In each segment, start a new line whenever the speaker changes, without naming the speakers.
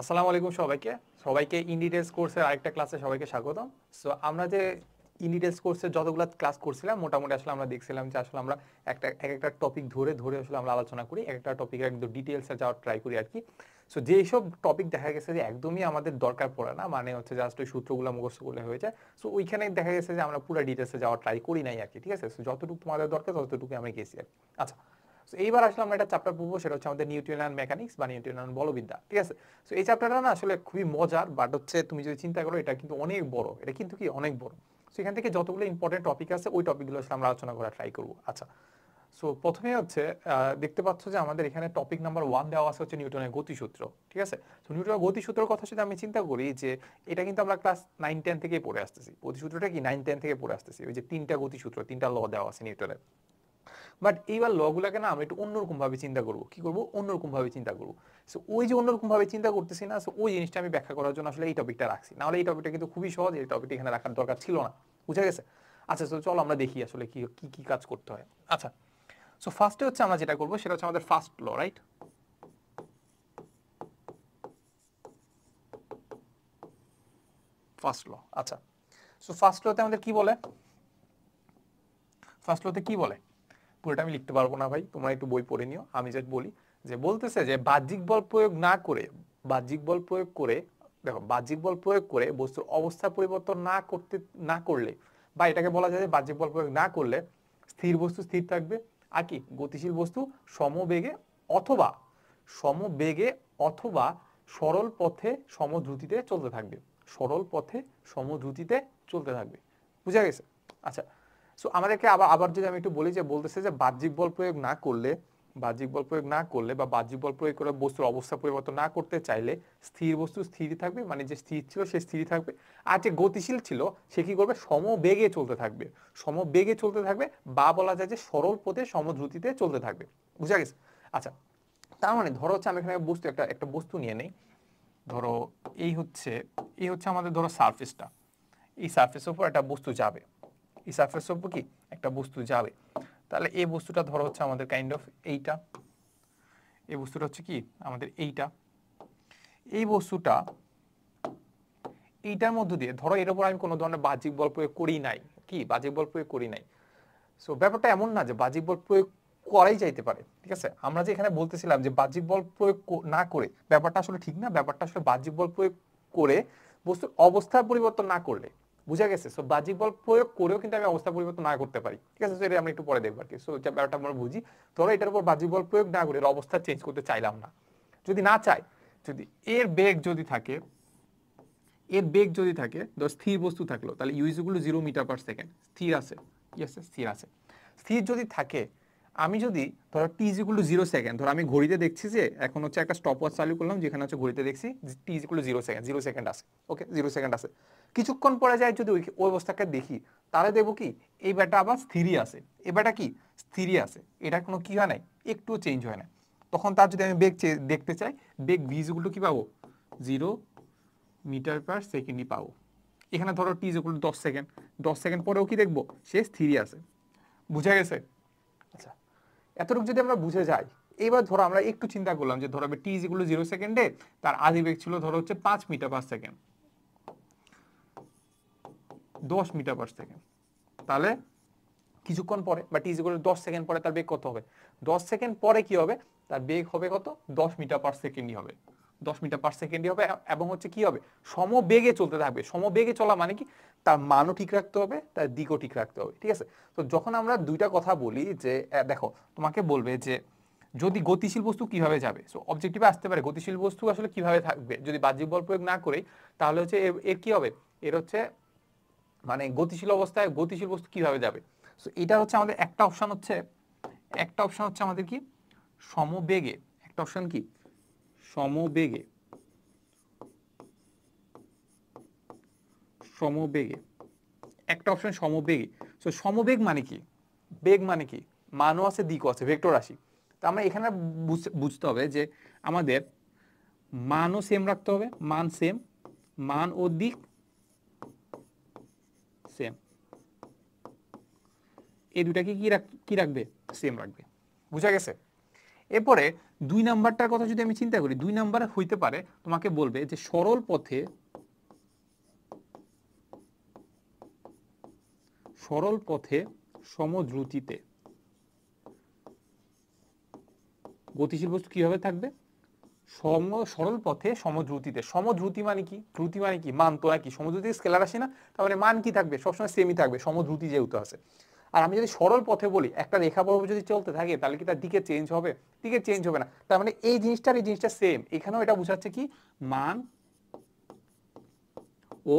আসসালামু আলাইকুম সবাইকে সবাইকে ইন্ডিটেলস কোর্সের আরেকটা ক্লাসে সবাইকে স্বাগতম সো আমরা যে ইন্ডিটেলস কোর্সের যতগুলো ক্লাস করছিলাম মোটামুটি আসলে আমরা দেখছিলাম যে আসলে আমরা একটা এক একটা টপিক ধরে ধরে আসলে আমরা আলোচনা করি এক একটা টপিক একদম ডিটেলসে যাওয়ার ট্রাই করি আর কি সো যেসব টপিক দেখা গেছে যে একদমই আমাদের দরকার পড়ে না মানে হচ্ছে জাস্ট ওই সূত্রগুলো মুখস্থ করলে হয়ে যায় সো ওইখানে দেখা গেছে যে আমরা পুরো ডিটেলসে যাওয়ার ট্রাই করি নাই আর কি ঠিক আছে সো যতটুকু তোমাদের দরকার ততটুকু আমরা গেছি আর কি আচ্ছা সো এইবার আসলে আমরা একটা চ্যাপ্টার পড়বো সেটা হচ্ছে আমাদের নিউটনিয়ান মেকানিক্স বা নিউটনিয়ান বলবিদ্যা ঠিক আছে সো এই চ্যাপ্টারটা না আসলে খুবই মজার বাট হচ্ছে তুমি যদি চিন্তা করো এটা কিন্তু অনেক বড় এটা কিন্তু কি অনেক বড় সো এখান থেকে যতগুলো ইম্পর্টেন্ট টপিক আছে ওই টপিকগুলো আসলে আমরা আলোচনা করা ট্রাই করবো আচ্ছা সো প্রথমে হচ্ছে দেখতে পাচ্ছ যে আমাদের এখানে টপিক নাম্বার ওয়ান দেওয়া আছে হচ্ছে নিউটনের গতিসূত্র ঠিক আছে তো নিউটনের গতিসূত্রের কথা যদি আমি চিন্তা করি যে এটা কিন্তু আমরা ক্লাস নাইন টেন থেকে পড়ে আসতেছি গতিসূত্রটা কি নাইন টেন থেকে পড়ে আসতেছি ওই যে তিনটা গতিসূত্র তিনটা ল দেওয়া আছে নিউটনের বাট এইবার লগুলাকে না আমরা একটু অন্যরকমভাবে চিন্তা করব কি করব অন্যরকমভাবে চিন্তা করব সো ওই যে অন্যরকমভাবে চিন্তা করতেছি না সো ওই জিনিসটা আমি ব্যাখ্যা করার জন্য আসলে এই টপিকটা রাখছি নাহলে এই টপিকটা কিন্তু খুবই সহজ এই টপিকটা এখানে রাখার দরকার ছিল না বুঝে গেছে আচ্ছা তো চলো আমরা দেখি আসলে কি কি কি কাজ করতে হয় আচ্ছা সো ফার্স্টে হচ্ছে আমরা যেটা করব সেটা হচ্ছে আমাদের first law right first law আচ্ছা সো ফার্স্ট লতে আমাদের কি বলে ফার্স্ট লতে কি বলে পুরোটা আমি লিখতে পারবো না ভাই তোমরা একটু বই পড়ে নিও আমি যেটা বলি যে বলতেছে যে বাহ্যিক বল প্রয়োগ না করে বাহ্যিক বল প্রয়োগ করে দেখো বাহ্যিক বল প্রয়োগ করে বস্তুর অবস্থা পরিবর্তন না করতে না করলে বা এটাকে বলা যায় যে বাহ্যিক বল প্রয়োগ না করলে স্থির বস্তু স্থির থাকবে আর কি গতিশীল বস্তু সমবেগে অথবা সমবেগে অথবা সরল পথে সমদ্রুতিতে চলতে থাকবে সরল পথে সমদ্রুতিতে চলতে থাকবে বুঝা গেছে আচ্ছা সো আমাদেরকে আবার আবার যদি আমি একটু বলি যে বলতেছে যে বাহ্যিক বল প্রয়োগ না করলে বাহ্যিক বল প্রয়োগ না করলে বা বাহ্যিক বল প্রয়োগ করে বস্তুর অবস্থা পরিবর্তন না করতে চাইলে স্থির বস্তু স্থির থাকবে মানে যে স্থির ছিল সে স্থির থাকবে আর যে গতিশীল ছিল সে কি করবে সমবেগে চলতে থাকবে সমবেগে চলতে থাকবে বা বলা যায় যে সরল পথে সমদ্রুতিতে চলতে থাকবে বুঝা গেছে আচ্ছা তার মানে ধরো হচ্ছে আমি এখানে বস্তু একটা একটা বস্তু নিয়ে নেই ধরো এই হচ্ছে এই হচ্ছে আমাদের ধরো সার্ফেসটা এই সার্ফেসের উপর একটা বস্তু যাবে এই সারফেস অফ কি একটা বস্তু যাবে তাহলে এই বস্তুটা ধরো হচ্ছে আমাদের কাইন্ড অফ এইটা এই বস্তুটা হচ্ছে কি আমাদের এইটা এই বস্তুটা এইটার মধ্য দিয়ে ধরো এর উপর আমি কোনো ধরনের বাহ্যিক বল প্রয়োগ করি নাই কি বাহ্যিক বল প্রয়োগ করি নাই সো ব্যাপারটা এমন না যে বাহ্যিক বল প্রয়োগ করাই যাইতে পারে ঠিক আছে আমরা যে এখানে বলতেছিলাম যে বাহ্যিক বল প্রয়োগ না করে ব্যাপারটা আসলে ঠিক না ব্যাপারটা আসলে বাহ্যিক বল প্রয়োগ করে বস্তুর অবস্থার পরিবর্তন না করলে বুঝা গেছে সো বাহ্যিক বল প্রয়োগ করেও কিন্তু আমি অবস্থা পরিবর্তন না করতে পারি ঠিক আছে এটা আমি একটু পরে দেখবো আর কি সো ব্যাপারটা আমরা বুঝি ধরো এটার উপর বাহ্যিক বল প্রয়োগ না করে অবস্থা চেঞ্জ করতে চাইলাম না যদি না চাই যদি এর বেগ যদি থাকে এর বেগ যদি থাকে ধর স্থির বস্তু থাকলো তাহলে ইউইজগুলো জিরো মিটার পার সেকেন্ড স্থির আছে ইয়েস স্থির আছে স্থির যদি থাকে আমি যদি ধরো টি is equal to zero second ধরো আমি ঘড়িতে দেখছি যে এখন হচ্ছে একটা স্টপ ওয়াচ চালু করলাম যেখানে হচ্ছে ঘড়িতে দেখছি t is equal to zero second zero second আছে ওকে জিরো সেকেন্ড আসে কিছুক্ষণ পরে যায় যদি ওই ওই অবস্থাকে দেখি তাহলে দেখবো কি এই ব্যাটা আবার স্থিরই আসে এ ব্যাটা কি স্থিরই আসে এটা কোনো কি হয় নাই একটুও চেঞ্জ হয় না তখন তার যদি আমি বেগ দেখতে চাই বেগ ভি ইজ ইকুল টু কি পাবো জিরো মিটার পার সেকেন্ডই পাবো এখানে ধরো টি ইজ ইকুল টু দশ সেকেন্ড দশ সেকেন্ড পরেও কি দেখবো সে স্থিরই আছে বুঝা গেছে এতটুকু যদি আমরা বুঝে যাই এবার ধরো আমরা একটু চিন্তা করলাম যে ধরো টি ইজিগুলো জিরো সেকেন্ডে তার আদি বেগ ছিল ধরো হচ্ছে পাঁচ মিটার পার সেকেন্ড দশ মিটার পার সেকেন্ড তাহলে কিছুক্ষণ পরে বা টি ইজিগুলো দশ সেকেন্ড পরে তার বেগ কত হবে দশ সেকেন্ড পরে কি হবে তার বেগ হবে কত দশ মিটার পার সেকেন্ডই হবে দশ মিটার পার সেকেন্ডই হবে এবং হচ্ছে কি হবে সমবেগে চলতে থাকবে সমবেগে চলা মানে কি তার মানও ঠিক রাখতে হবে তার দিকও ঠিক রাখতে হবে ঠিক আছে তো যখন আমরা দুইটা কথা বলি যে দেখো তোমাকে বলবে যে যদি গতিশীল বস্তু কিভাবে যাবে সো অবজেক্টিভে আসতে পারে গতিশীল বস্তু আসলে কিভাবে থাকবে যদি বাহ্যিক বল প্রয়োগ না করে তাহলে হচ্ছে এর কি হবে এর হচ্ছে মানে গতিশীল অবস্থায় গতিশীল বস্তু কিভাবে যাবে সো এটা হচ্ছে আমাদের একটা অপশান হচ্ছে একটা অপশান হচ্ছে আমাদের কি সমবেগে একটা অপশান কি সমবেগে সমবেগে একটা অপশন সমবেগে সো সমবেগ মানে কি বেগ মানে কি মানও আছে দিকও আছে ভেক্টর রাশি তো আমরা এখানে বুঝতে হবে যে আমাদের মানও সেম রাখতে হবে মান সেম মান ও দিক সেম এই দুটাকে কি রাখ কি রাখবে সেম রাখবে বুঝা গেছে এরপরে দুই নাম্বারটার কথা যদি আমি চিন্তা করি দুই নাম্বার হইতে পারে তোমাকে বলবে যে সরল পথে সরল পথে সমদ্রুতিতে গতিশীল বস্তু কিভাবে থাকবে সম সরল পথে সমদ্রুতিতে সমদ্রুতি মানে কি দ্রুতি মানে কি মান তো একই সমদ্রুতি স্কেলার আসে না তার মানে মান কি থাকবে সবসময় সেমই থাকবে সমদ্রুতি যেহেতু আছে আর আমি যদি সরল পথে বলি একটা রেখা বরাবর যদি চলতে থাকে তাহলে কি তার দিকে চেঞ্জ হবে দিকে চেঞ্জ হবে না তার মানে এই জিনিসটার এই জিনিসটা সেম এখানেও এটা বোঝাচ্ছে কি মান ও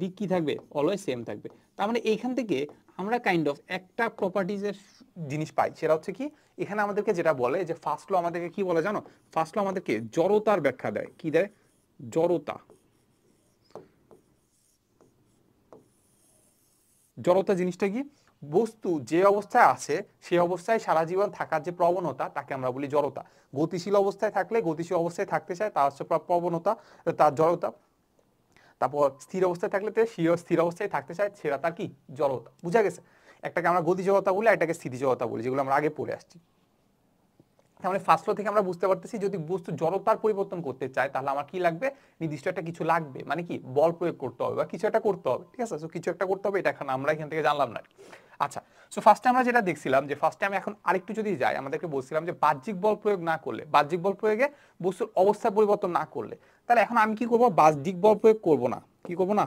দিক কি থাকবে অলওয়েজ সেম থাকবে তার মানে এইখান থেকে আমরা কাইন্ড অফ একটা প্রপার্টিজের জিনিস পাই সেটা হচ্ছে কি এখানে আমাদেরকে যেটা বলে যে ফার্স্ট ল আমাদেরকে কি বলে জানো ফার্স্ট ল আমাদেরকে জড়তার ব্যাখ্যা দেয় কি দেয় জড়তা জড়তা জিনিসটা কি বস্তু যে অবস্থায় আছে সেই অবস্থায় সারা জীবন থাকার যে প্রবণতা তাকে আমরা বলি জড়তা গতিশীল অবস্থায় থাকলে গতিশীল অবস্থায় থাকতে চায় তার হচ্ছে প্রবণতা তার জড়তা তারপর স্থির অবস্থায় থাকলে স্থির অবস্থায় থাকতে চায় সেটা তার কি জড়তা বুঝা গেছে একটাকে আমরা গতি জড়তা বলি একটাকে স্থিতি জড়তা বলি যেগুলো আমরা আগে পড়ে আসছি তাহলে ফার্স্ট থেকে আমরা বুঝতে পারতেছি যদি বস্তু জড়তার পরিবর্তন করতে চায় তাহলে আমার কি লাগবে নির্দিষ্ট একটা কিছু লাগবে মানে কি বল প্রয়োগ করতে হবে বা কিছু একটা করতে হবে ঠিক আছে কিছু একটা করতে হবে এটা এখন আমরা এখান থেকে জানলাম না আচ্ছা সো ফার্স্টে আমরা যেটা দেখছিলাম যে ফার্স্টে আমি এখন আরেকটু যদি যাই আমাদেরকে বলছিলাম যে বাহ্যিক বল প্রয়োগ না করলে বাহ্যিক বল প্রয়োগে বস্তুর অবস্থা পরিবর্তন না করলে তাহলে এখন আমি কি করবো বাহ্যিক বল প্রয়োগ করব না কি করব না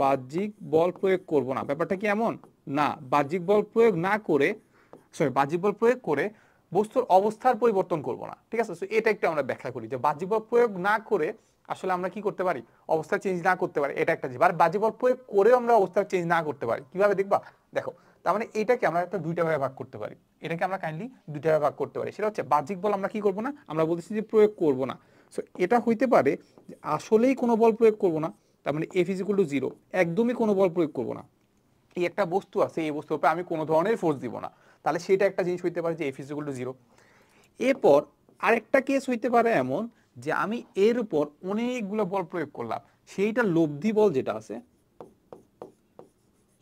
বাহ্যিক বল প্রয়োগ করব না ব্যাপারটা কি এমন না বাহ্যিক বল প্রয়োগ না করে সরি বাহ্যিক বল প্রয়োগ করে বস্তুর অবস্থার পরিবর্তন করব না ঠিক আছে এটা একটু আমরা ব্যাখ্যা করি যে বাহ্যিক বল প্রয়োগ না করে আসলে আমরা কি করতে পারি অবস্থা চেঞ্জ না করতে পারি এটা একটা জিনিস আর বাহ্যিক বল প্রয়োগ করেও আমরা অবস্থা চেঞ্জ না করতে পারি কিভাবে দেখবা দেখো তার মানে এটাকে আমরা একটা দুইটা ভাবে ভাগ করতে পারি এটাকে আমরা কাইন্ডলি দুইটা ভাবে ভাগ করতে পারি সেটা হচ্ছে বাহ্যিক বল আমরা কি করব না আমরা বলতেছি যে প্রয়োগ করব না সো এটা হইতে পারে যে আসলেই কোনো বল প্রয়োগ করব না তার মানে এ ফিজিক্যাল টু জিরো একদমই কোনো বল প্রয়োগ করব না এই একটা বস্তু আছে এই বস্তুর উপরে আমি কোনো ধরনের ফোর্স দিব না তাহলে সেটা একটা জিনিস হইতে পারে যে এফ ইজ টু জিরো এরপর আরেকটা কেস হইতে পারে এমন যে আমি এর উপর অনেকগুলো বল প্রয়োগ করলাম সেইটা লব্ধি বল যেটা আছে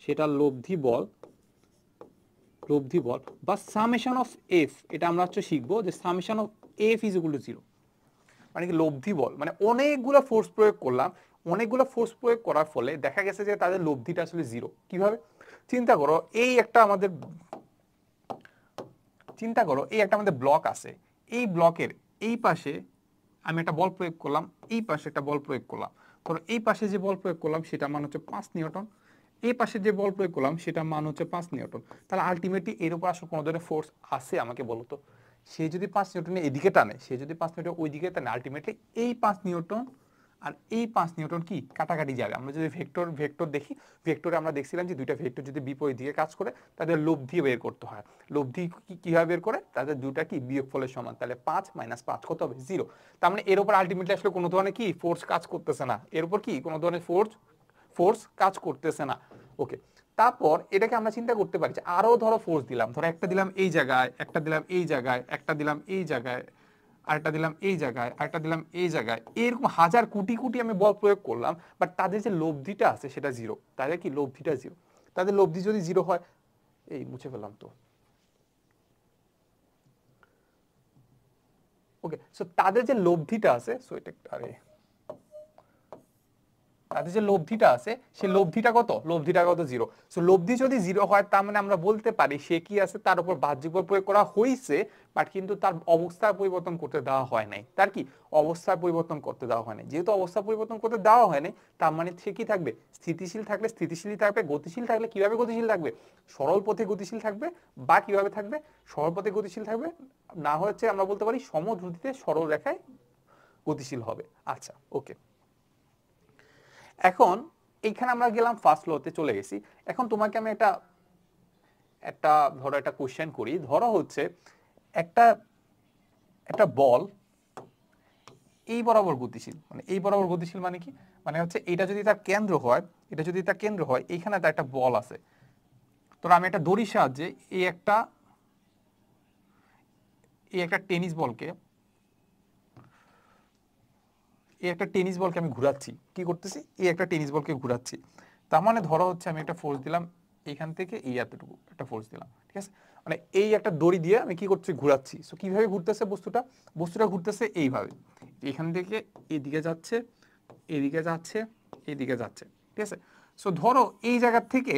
সেটা লব্ধি বল লব্ধি বল বা সামেশন অফ এফ এটা আমরা হচ্ছে শিখবো যে summation of F is to zero মানে কি লব্ধি বল মানে অনেকগুলো ফোর্স প্রয়োগ করলাম অনেকগুলো ফোর্স প্রয়োগ করার ফলে দেখা গেছে যে তাদের লব্ধিটা আসলে জিরো কিভাবে চিন্তা করো এই একটা আমাদের চিন্তা করো এই একটা আমাদের ব্লক আছে এই ব্লকের এই পাশে আমি একটা বল প্রয়োগ করলাম এই পাশে একটা বল প্রয়োগ করলাম ধরো এই পাশে যে বল প্রয়োগ করলাম সেটা মান হচ্ছে পাঁচ নিউটন এই পাশে যে বল প্রয়োগ করলাম সেটা মান হচ্ছে পাঁচ নিউটন তাহলে আলটিমেটলি এর উপর আসলে কোনো ধরনের ফোর্স আছে আমাকে বলতো সে যদি পাঁচ নিউটনে এদিকে টানে সে যদি পাঁচ নিউটন ওই দিকে টানে আলটিমেটলি এই পাঁচ নিউটন আর এই পাঁচ নিউটন কি কাটাকাটি যাবে আমরা যদি ভেক্টর ভেক্টর দেখি ভেক্টরে আমরা দেখছিলাম যে দুইটা ভেক্টর যদি বিপরীত দিকে কাজ করে তাদের লব্ধি বের করতে হয় লব্ধি কীভাবে বের করে তাদের দুটা কি বিয়োগ ফলের সমান তাহলে পাঁচ মাইনাস পাঁচ কত হবে জিরো তার মানে এর উপর আলটিমেটলি আসলে কোনো ধরনের কি ফোর্স কাজ করতেছে না এর উপর কি কোনো ধরনের ফোর্স ফোর্স কাজ করতেছে না ওকে তারপর এটাকে আমরা চিন্তা করতে পারি যে আরও ধরো ফোর্স দিলাম ধরো একটা দিলাম এই জায়গায় একটা দিলাম এই জায়গায় একটা দিলাম এই জায়গায় আরেকটা দিলাম এই জায়গায় আরেকটা দিলাম এই জায়গায় এরকম হাজার কোটি কোটি আমি বল প্রয়োগ করলাম বাট তাদের যে লব্ধিটা আছে সেটা জিরো তাদের কি লব্ধিটা জিরো তাদের লব্ধি যদি জিরো হয় এই মুছে ফেললাম তো ওকে সো তাদের যে লব্ধিটা আছে সো এটা আরে তাদের যে লব্ধিটা আছে সেই লব্ধিটা কত লব্ধিটা কত জিরো সো লব্ধি যদি জিরো হয় তার মানে আমরা বলতে পারি সে কি আছে তার উপর বাহ্যিক প্রয়োগ করা হয়েছে বাট কিন্তু তার অবস্থার পরিবর্তন করতে দেওয়া হয় নাই তার কি অবস্থার পরিবর্তন করতে দেওয়া হয় নাই যেহেতু অবস্থা পরিবর্তন করতে দেওয়া হয় নাই তার মানে সে কি থাকবে স্থিতিশীল থাকলে স্থিতিশীলই থাকবে গতিশীল থাকলে কিভাবে গতিশীল থাকবে সরল পথে গতিশীল থাকবে বা কিভাবে থাকবে সরল পথে গতিশীল থাকবে না হচ্ছে আমরা বলতে পারি সমদ্রুতিতে সরল রেখায় গতিশীল হবে আচ্ছা ওকে এখন এইখানে আমরা গেলাম ফার্স্ট লোতে চলে গেছি এখন তোমাকে আমি একটা একটা ধরো একটা কোশ্চেন করি ধরো হচ্ছে একটা একটা বল এই বরাবর গতিশীল মানে এই বরাবর গতিশীল মানে কি মানে হচ্ছে এটা যদি তার কেন্দ্র হয় এটা যদি তার কেন্দ্র হয় এইখানে তার একটা বল আছে তো আমি একটা দড়ির সাহায্যে এই একটা এই একটা টেনিস বলকে এই একটা টেনিস বলকে আমি ঘুরাচ্ছি কি করতেছি এই একটা টেনিস বলকে ঘুরাচ্ছি তার মানে ধরা হচ্ছে আমি একটা ফোর্স দিলাম এইখান থেকে এই এতটুকু একটা ফোর্স দিলাম ঠিক আছে মানে এই একটা দড়ি দিয়ে আমি কি করছি ঘুরাচ্ছি সো কীভাবে ঘুরতেছে বস্তুটা বস্তুটা ঘুরতেছে এইভাবে এখান থেকে এদিকে যাচ্ছে এদিকে যাচ্ছে এদিকে যাচ্ছে ঠিক আছে সো ধরো এই জায়গার থেকে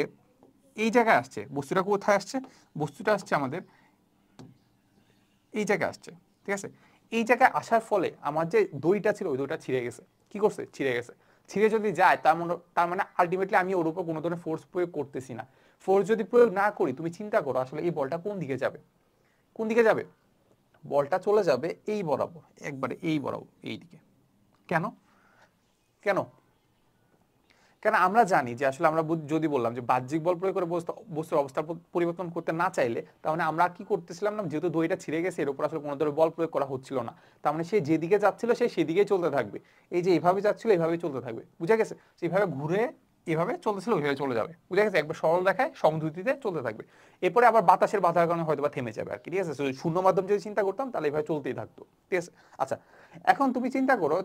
এই জায়গায় আসছে বস্তুটা কোথায় আসছে বস্তুটা আসছে আমাদের এই জায়গায় আসছে ঠিক আছে এই জায়গায় আসার ফলে আমার যে দইটা ছিল ওই দইটা ছিঁড়ে গেছে কি করছে ছিঁড়ে গেছে ছিঁড়ে যদি যায় তার মনে তার মানে আলটিমেটলি আমি ওর উপর কোনো ধরনের ফোর্স প্রয়োগ করতেছি না ফোর্স যদি প্রয়োগ না করি তুমি চিন্তা করো আসলে এই বলটা কোন দিকে যাবে কোন দিকে যাবে বলটা চলে যাবে এই বরাবর একবারে এই বরাবর এই দিকে কেন কেন কেন আমরা জানি যে আসলে আমরা যদি বললাম যে বাহ্যিক বল প্রয়োগ করে বস্তুর অবস্থার পরিবর্তন করতে না চাইলে তাহলে আমরা কি করতেছিলাম না যেহেতু দইটা ছিঁড়ে গেছে এর উপর আসলে কোনো ধরনের বল প্রয়োগ করা হচ্ছিল না তার মানে সে যেদিকে যাচ্ছিল সে সেদিকেই চলতে থাকবে এই যে এভাবে যাচ্ছিল এভাবে চলতে থাকবে বুঝা গেছে সেভাবে ঘুরে এভাবে চলতেছিল ওইভাবে চলে যাবে বুঝা গেছে একবার সরল দেখায় সমদ্রুতিতে চলতে থাকবে এরপরে আবার বাতাসের বাধার কারণে হয়তো বা থেমে যাবে আর কি ঠিক আছে শূন্য মাধ্যম যদি চিন্তা করতাম তাহলে এভাবে চলতেই থাকতো ঠিক আছে আচ্ছা এখন তুমি চিন্তা করো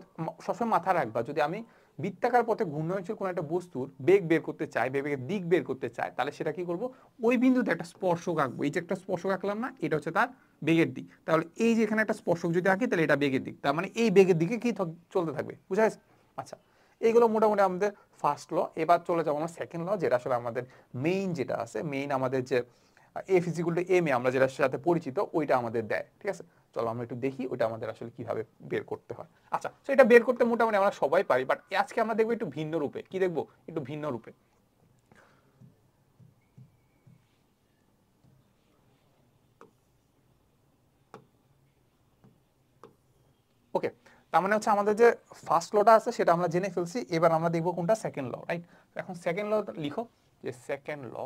সবসময় মাথা রাখবা যদি আমি বৃত্তাকার পথে ঘূর্ণায়নশীল কোনো একটা বস্তুর বেগ বের করতে চায় বেগের দিক বের করতে চায় তাহলে সেটা কি করবো ওই বিন্দুতে একটা স্পর্শক আঁকবো এই যে একটা স্পর্শক আঁকলাম না এটা হচ্ছে তার বেগের দিক তাহলে এই যে এখানে একটা স্পর্শক যদি আঁকি তাহলে এটা বেগের দিক তার মানে এই বেগের দিকে কি চলতে থাকবে বুঝা গেছে আচ্ছা এইগুলো মোটামুটি আমাদের ফার্স্ট ল এবার চলে যাবো আমার সেকেন্ড ল যেটা আসলে আমাদের মেইন যেটা আছে মেইন আমাদের যে F equal to M A আমরা যেটার সাথে পরিচিত ওইটা আমাদের দেয় ঠিক আছে চলো আমরা একটু দেখি ওইটা আমাদের আসলে কিভাবে বের করতে হয় আচ্ছা তো এটা বের করতে মোটামুটি আমরা সবাই পারি বাট আজকে আমরা দেখবো একটু ভিন্ন রূপে কি দেখবো একটু ভিন্ন রূপে ওকে তার মানে হচ্ছে আমাদের যে ফার্স্ট লটা আছে সেটা আমরা জেনে ফেলছি এবার আমরা দেখবো কোনটা সেকেন্ড ল রাইট এখন সেকেন্ড ল লিখো যে সেকেন্ড ল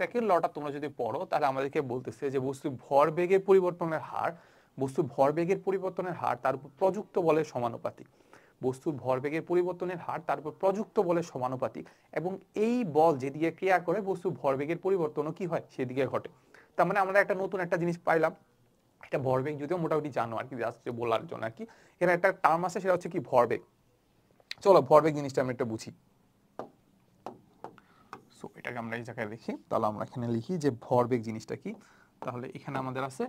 সেকেন্ড লটা তোমরা যদি পড়ো তাহলে আমাদেরকে বলতেছে যে বস্তু ভরবেগের পরিবর্তনের হার বস্তু ভরবেগের পরিবর্তনের হার তার উপর প্রযুক্ত বলে সমানুপাতিক বস্তুর ভরবেগের পরিবর্তনের হার তার উপর প্রযুক্ত বলে সমানুপাতিক এবং এই বল যেদিকে ক্রিয়া করে ভর ভরবেগের পরিবর্তনও কি হয় সেদিকে ঘটে তার মানে আমরা একটা নতুন একটা জিনিস পাইলাম এটা ভরবেগ যদিও মোটামুটি জানো আর কি আসছে বলার জন্য আর কি এখানে একটা টার্ম আছে সেটা হচ্ছে কি ভরবেগ চলো ভরবেগ জিনিসটা আমি একটা বুঝি সো এটাকে আমরা এই জায়গায় লিখি তাহলে আমরা এখানে লিখি যে ভরবেগ জিনিসটা কি তাহলে এখানে আমাদের আছে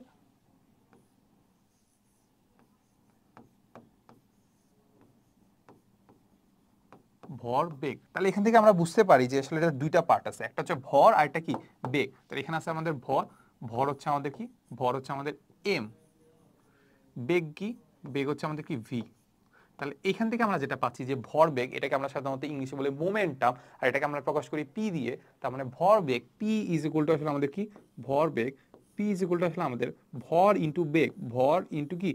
ভর বেগ তাহলে এখান থেকে আমরা বুঝতে পারি যে আসলে এটা দুইটা পার্ট আছে একটা হচ্ছে ভর আর একটা কি বেগ তাহলে এখানে আছে আমাদের ভর ভর হচ্ছে আমাদের কি ভর হচ্ছে আমাদের এম বেগ কি বেগ হচ্ছে আমাদের কি ভি তাহলে এখান থেকে আমরা যেটা পাচ্ছি যে ভরবেগ এটাকে আমরা সাধারণত ইংলিশে বলে মোমেন্টাম আর এটাকে আমরা প্রকাশ করি পি দিয়ে তার মানে ভরবেগ পি ইজ ইকুয়াল টু আসলে আমাদের কি ভরবেগ পি ইজ ইকুয়াল টু আসলে আমাদের ভর ইন্টু বেগ ভর ইন্টু কি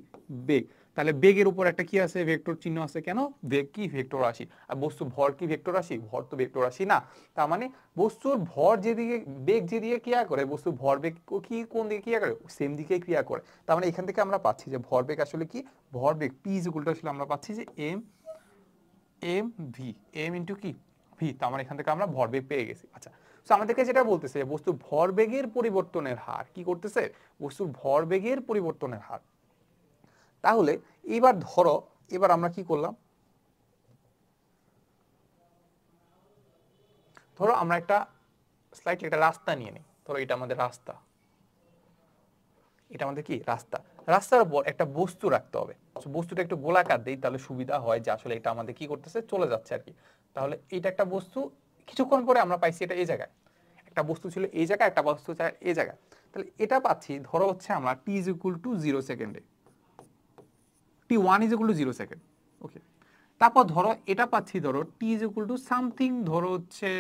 বেগ তাহলে বেগের উপর একটা কি আছে ভেক্টর চিহ্ন আছে কেন বেগ কি ভেক্টর রাশি আর বস্তু ভর কি ভেক্টর রাশি ভর তো ভেক্টর রাশি না তার মানে বস্তুর ভর যেদিকে বেগ যেদিকে ক্রিয়া করে বস্তু ভর বেগ কি কোন দিকে ক্রিয়া করে সেম দিকে ক্রিয়া করে তার মানে এখান থেকে আমরা পাচ্ছি যে ভর বেগ আসলে কি ভর বেগ পি যেগুলোটা আসলে আমরা পাচ্ছি যে M M V M into কি ভি তার মানে এখান থেকে আমরা ভর বেগ পেয়ে গেছি আচ্ছা সো আমাদেরকে যেটা বলতেছে বস্তু ভর বেগের পরিবর্তনের হার কি করতেছে বস্তুর বেগের পরিবর্তনের হার তাহলে এবার ধরো এবার আমরা কি করলাম ধরো আমরা একটা স্লাইডলি একটা রাস্তা নিয়ে নিই ধরো এটা আমাদের রাস্তা এটা আমাদের কি রাস্তা রাস্তার উপর একটা বস্তু রাখতে হবে বস্তুটা একটু গোলাকার দিই তাহলে সুবিধা হয় যে আসলে এটা আমাদের কি করতেছে চলে যাচ্ছে আর কি তাহলে এটা একটা বস্তু কিছুক্ষণ পরে আমরা পাইছি এটা এই জায়গায় একটা বস্তু ছিল এই জায়গায় একটা বস্তু এই জায়গায় তাহলে এটা পাচ্ছি ধরো হচ্ছে আমরা T is equal to zero সেকেন্ডে T one is equal to zero second okay তারপর ধরো এটা পাচ্ছি ধরো টি ইজ ইকুয়াল টু সামথিং ধরো হচ্ছে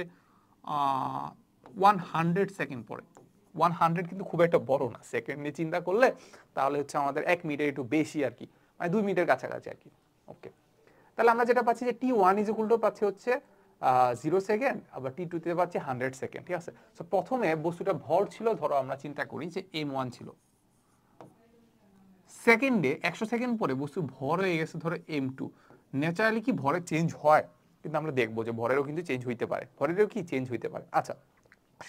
ওয়ান হান্ড্রেড সেকেন্ড পরে ওয়ান হান্ড্রেড কিন্তু খুব একটা বড় না সেকেন্ড নিয়ে চিন্তা করলে তাহলে হচ্ছে আমাদের এক মিটার একটু বেশি আর কি মানে দুই মিটার কাছাকাছি আর কি ওকে তাহলে আমরা যেটা পাচ্ছি যে T one is equal to পাচ্ছি হচ্ছে জিরো সেকেন্ড আবার টি টুতে পাচ্ছি হান্ড্রেড সেকেন্ড ঠিক আছে প্রথমে বস্তুটা ভর ছিল ধরো আমরা চিন্তা করি যে এম ওয়ান ছিল সেকেন্ডে একশো সেকেন্ড পরে বস্তু ভর হয়ে গেছে ধরো এম টু ন্যাচারালি কি ভরে চেঞ্জ হয় কিন্তু আমরা দেখবো যে ভরেরও কিন্তু চেঞ্জ হইতে পারে ভরেরও কি চেঞ্জ হইতে পারে আচ্ছা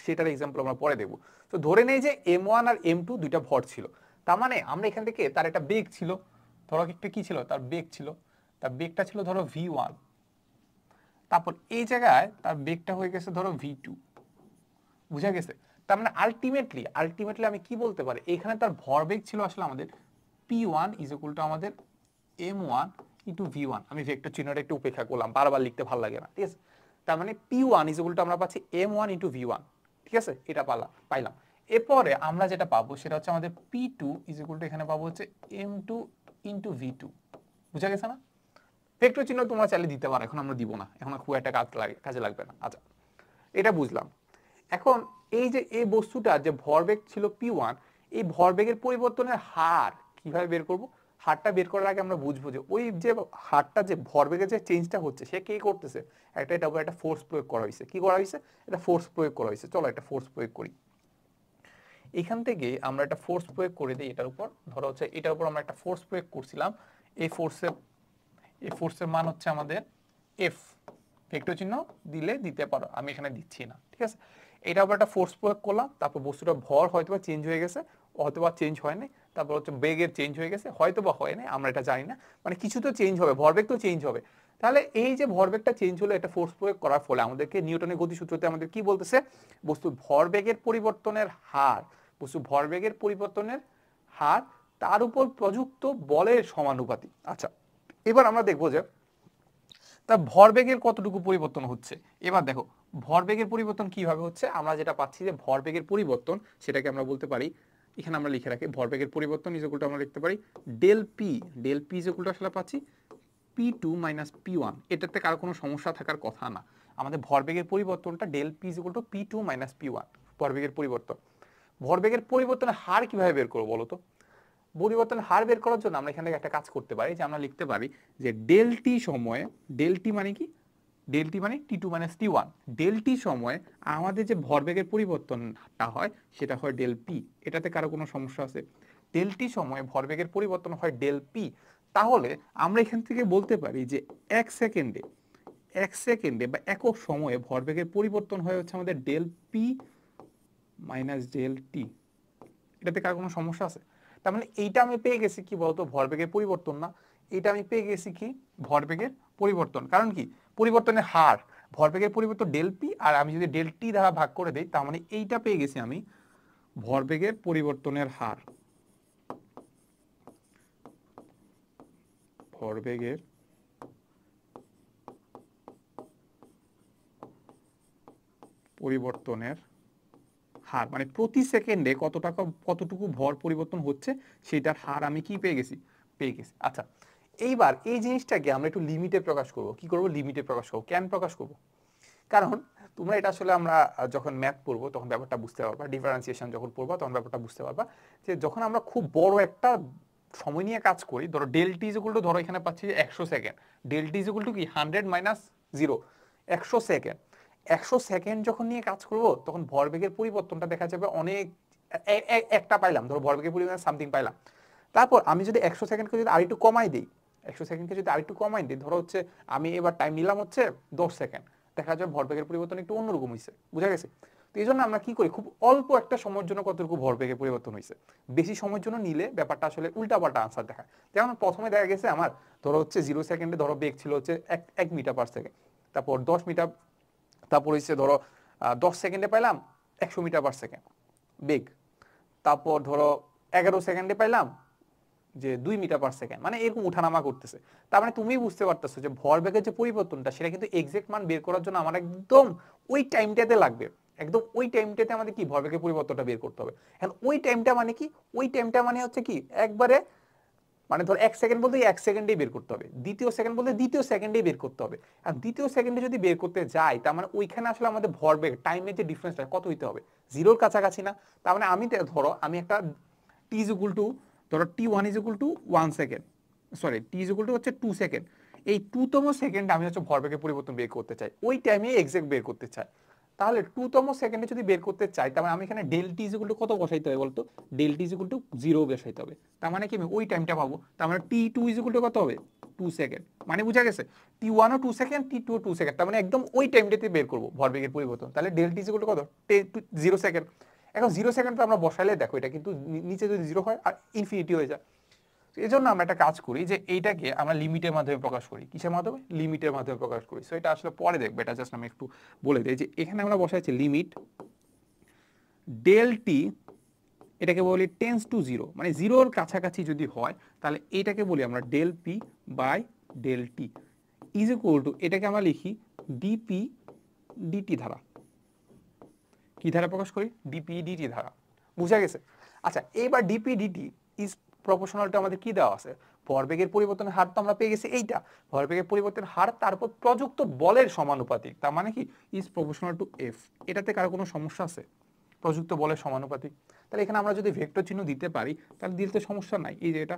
সেটার এক্সাম্পল আমরা পরে দেখবো তো ধরে নেই যে এম ওয়ান আর এম টু দুইটা ভর ছিল তার মানে আমরা এখান থেকে তার একটা বেগ ছিল ধরো একটা কি ছিল তার বেগ ছিল তার বেগটা ছিল ধরো ভি ওয়ান তারপর এই জায়গায় তার বেগটা হয়ে গেছে ধরো ভি টু বুঝা গেছে তার মানে আলটিমেটলি আলটিমেটলি আমি কি বলতে পারি এখানে তার ভর বেগ ছিল আসলে আমাদের P one is equal to আমাদের M one into V one আমি ভেক্টর চিহ্নটা একটু উপেক্ষা করলাম বারবার লিখতে ভালো লাগে না ঠিক আছে তার মানে P one is equal to আমরা পাচ্ছি M one into V one ঠিক আছে এটা পালা পাইলাম এরপরে আমরা যেটা পাবো সেটা হচ্ছে আমাদের P two is equal to এখানে পাবো হচ্ছে M two into V two বুঝা গেছে না ভেক্টর চিহ্ন তোমরা চাইলে দিতে পারো এখন আমরা দিব না এখন খুব একটা কাজ লাগে কাজে লাগবে না আচ্ছা এটা বুঝলাম এখন এই যে এই বস্তুটা যে ভরবেগ ছিল পি ওয়ান এই ভরবেগের পরিবর্তনের হার কিভাবে বের করব হারটা বের করার আগে আমরা বুঝবো যে ওই যে হারটা যে ভরবেগের যে চেঞ্জটা হচ্ছে সে কে করতেছে একটা এটা একটা ফোর্স প্রয়োগ করা হয়েছে কি করা হয়েছে এটা ফোর্স প্রয়োগ করা হয়েছে চলো একটা ফোর্স প্রয়োগ করি এখান থেকে আমরা একটা ফোর্স প্রয়োগ করে দিই এটার উপর ধরো হচ্ছে এটার উপর আমরা একটা ফোর্স প্রয়োগ করছিলাম এই ফোর্সের এই ফোর্সের মান হচ্ছে আমাদের এফ ভেক্টর চিহ্ন দিলে দিতে পারো আমি এখানে দিচ্ছি না ঠিক আছে এটা উপর একটা ফোর্স প্রয়োগ করলাম তারপর বস্তুটা ভর হয়তো চেঞ্জ হয়ে গেছে অথবা চেঞ্জ হয়নি তারপর হচ্ছে বেগের চেঞ্জ হয়ে গেছে হয়তো বা হয় না আমরা এটা জানি না মানে কিছু তো চেঞ্জ হবে ভরবেগ তো চেঞ্জ হবে তাহলে এই যে ভরবেগটা চেঞ্জ হলো এটা ফোর্স প্রয়োগ করার ফলে আমাদেরকে নিউটনের গতিসূত্রতে আমাদের কি বলতেছে বস্তু ভরবেগের পরিবর্তনের হার বস্তু ভরবেগের পরিবর্তনের হার তার উপর প্রযুক্ত বলের সমানুপাতি আচ্ছা এবার আমরা দেখবো যে তা ভরবেগের কতটুকু পরিবর্তন হচ্ছে এবার দেখো ভরবেগের পরিবর্তন কিভাবে হচ্ছে আমরা যেটা পাচ্ছি যে ভরবেগের পরিবর্তন সেটাকে আমরা বলতে পারি এখানে আমরা লিখে রাখি ভরবেগের পরিবর্তন ইজকুলটা আমরা লিখতে পারি ডেল পি ডেল পি ইজকুলটা আসলে পাচ্ছি P two minus P one এটাতে কারো কোনো সমস্যা থাকার কথা না আমাদের ভরবেগের পরিবর্তনটা del P equal to P two minus P one ভরবেগের পরিবর্তন ভরবেগের পরিবর্তনের হার কিভাবে বের করবো বলো তো পরিবর্তনের হার বের করার জন্য আমরা এখান থেকে একটা কাজ করতে পারি যে আমরা লিখতে পারি যে ডেল টি সময়ে ডেল টি মানে কি ডেল টি মানে T two minus T one del T সময় আমাদের যে ভরবেগের পরিবর্তনটা হয় সেটা হয় ডেল পি এটাতে কারো কোনো সমস্যা আছে ডেল টি সময় ভরবেগের পরিবর্তন হয় ডেল পি তাহলে আমরা এখান থেকে বলতে পারি যে এক সেকেন্ডে এক সেকেন্ডে বা একক সময়ে ভরবেগের পরিবর্তন হয়ে হচ্ছে আমাদের del P minus del T এটাতে কারো কোনো সমস্যা আছে তার মানে এইটা আমি পেয়ে গেছি কি বলতো ভরবেগের পরিবর্তন না এটা আমি পেয়ে গেছি কি ভরবেগের পরিবর্তন কারণ কি পরিবর্তনের হার ভরবেগের পরিবর্তন ডেল পি আর আমি যদি ডেল টি দ্বারা ভাগ করে দেই তার মানে এইটা পেয়ে গেছি আমি ভরবেগের পরিবর্তনের হার ভরবেগের পরিবর্তনের হার মানে প্রতি সেকেন্ডে কত টাকা কতটুকু ভর পরিবর্তন হচ্ছে সেটার হার আমি কি পেয়ে গেছি পেয়ে গেছি আচ্ছা এইবার এই জিনিসটাকে আমরা একটু লিমিটে প্রকাশ করব কি করব লিমিটে প্রকাশ করব ক্যান প্রকাশ করব কারণ তোমরা এটা আসলে আমরা যখন ম্যাথ পড়বো তখন ব্যাপারটা বুঝতে পারবা ডিফারেন্সিয়েশন যখন পড়বা তখন ব্যাপারটা বুঝতে পারবা যে যখন আমরা খুব বড় একটা সময় নিয়ে কাজ করি ধরো ডেলটি ইজগুলো ধরো এখানে পাচ্ছি যে একশো সেকেন্ড ডেলটি ইজগুল টু কি হান্ড্রেড মাইনাস জিরো একশো সেকেন্ড একশো সেকেন্ড যখন নিয়ে কাজ করব তখন ভরবেগের পরিবর্তনটা দেখা যাবে অনেক একটা পাইলাম ধরো ভরবেগের পরিবর্তন সামথিং পাইলাম তারপর আমি যদি একশো সেকেন্ডকে যদি আরেকটু কমাই দিই একশো সেকেন্ডকে যদি আরেকটু কমাই দিই ধরো হচ্ছে আমি এবার টাইম নিলাম হচ্ছে দশ সেকেন্ড দেখা যায় ভরবেগের পরিবর্তন একটু অন্যরকম হয়েছে বুঝা গেছে তো এই জন্য আমরা কি করি খুব অল্প একটা সময়ের জন্য কতটুকু ভরবেগের পরিবর্তন হয়েছে বেশি সময়ের জন্য নিলে ব্যাপারটা আসলে উল্টাপাল্টা আনসার দেখায় যেমন প্রথমে দেখা গেছে আমার ধরো হচ্ছে জিরো সেকেন্ডে ধরো বেগ ছিল হচ্ছে এক এক মিটার পার সেকেন্ড তারপর দশ মিটার তারপর হচ্ছে ধরো দশ সেকেন্ডে পাইলাম একশো মিটার পার সেকেন্ড বেগ তারপর ধরো এগারো সেকেন্ডে পাইলাম যে দুই মিটার পার সেকেন্ড মানে এরকম উঠানামা করতেছে তার মানে তুমি বুঝতে পারতেছো যে ভরবেগের যে পরিবর্তনটা সেটা কিন্তু এক্সাক্ট মান বের করার জন্য আমার একদম ওই টাইমটাতে লাগবে একদম ওই টাইমটাতে আমাদের কি ভরবেগের পরিবর্তনটা বের করতে হবে এখন ওই টাইমটা মানে কি ওই টাইমটা মানে হচ্ছে কি একবারে মানে ধর এক সেকেন্ড বলতে এক সেকেন্ডেই বের করতে হবে দ্বিতীয় সেকেন্ড বলতে দ্বিতীয় সেকেন্ডেই বের করতে হবে আর দ্বিতীয় সেকেন্ডে যদি বের করতে যাই তার মানে ওইখানে আসলে আমাদের ভরবেগ টাইমের যে ডিফারেন্সটা কত হইতে হবে জিরোর কাছাকাছি না তার মানে আমি ধরো আমি একটা টি ইজ টু ধরো T one is equal to one second sorry T is equal to হচ্ছে টু সেকেন্ড এই টুতম সেকেন্ডে আমি হচ্ছে ভরবেগের পরিবর্তন বের করতে চাই ওই টাইমে এক্সাক্ট বের করতে চাই তাহলে টুতম সেকেন্ডে যদি বের করতে চাই তার মানে আমি এখানে ডেল টি টু কত বসাইতে হবে বলতো ডেল টি টু জিরো বসাইতে হবে তার মানে কি আমি ওই টাইমটা পাবো তার মানে টি টু ইজ কত হবে টু সেকেন্ড মানে বুঝা গেছে টি ওয়ান ও two second T two two second তার মানে একদম ওই টাইমটাতে বের করবো ভরবেগের পরিবর্তন তাহলে ডেল টি টু কত জিরো সেকেন্ড এখন জিরো সেকেন্ড তো আমরা বসাইলে দেখো এটা কিন্তু নিচে যদি জিরো হয় আর ইনফিনিটি হয়ে যায় তো এই জন্য আমরা একটা কাজ করি যে এইটাকে আমরা লিমিটের মাধ্যমে প্রকাশ করি কিসের মাধ্যমে লিমিটের মাধ্যমে প্রকাশ করি সো এটা আসলে পরে দেখবে এটা জাস্ট আমি একটু বলে দিই যে এখানে আমরা বসাইছি লিমিট ডেল টি এটাকে বলি টেন্স টু জিরো মানে জিরোর কাছাকাছি যদি হয় তাহলে এটাকে বলি আমরা del P by del T is equal to এটাকে আমরা লিখি ডিপি ডিটি ধারা কি ধারা প্রকাশ করি ডিপিডিটি e ধারা বুঝা গেছে আচ্ছা এইবার ডিপিডিটি ইজ প্রপোর্শনালটা আমাদের কি দেওয়া আছে ভরবেগের পরিবর্তনের হার তো আমরা পেয়ে গেছি এইটা ভরবেগের পরিবর্তনের হার তারপর প্রযুক্ত বলের সমানুপাতিক তার মানে কি ইজ প্রপোর্শনাল টু এফ এটাতে কারো কোনো সমস্যা আছে প্রযুক্ত বলের সমানুপাতিক তাহলে এখানে আমরা যদি ভেক্টর চিহ্ন দিতে পারি তাহলে দিতে সমস্যা নাই এই যে এটা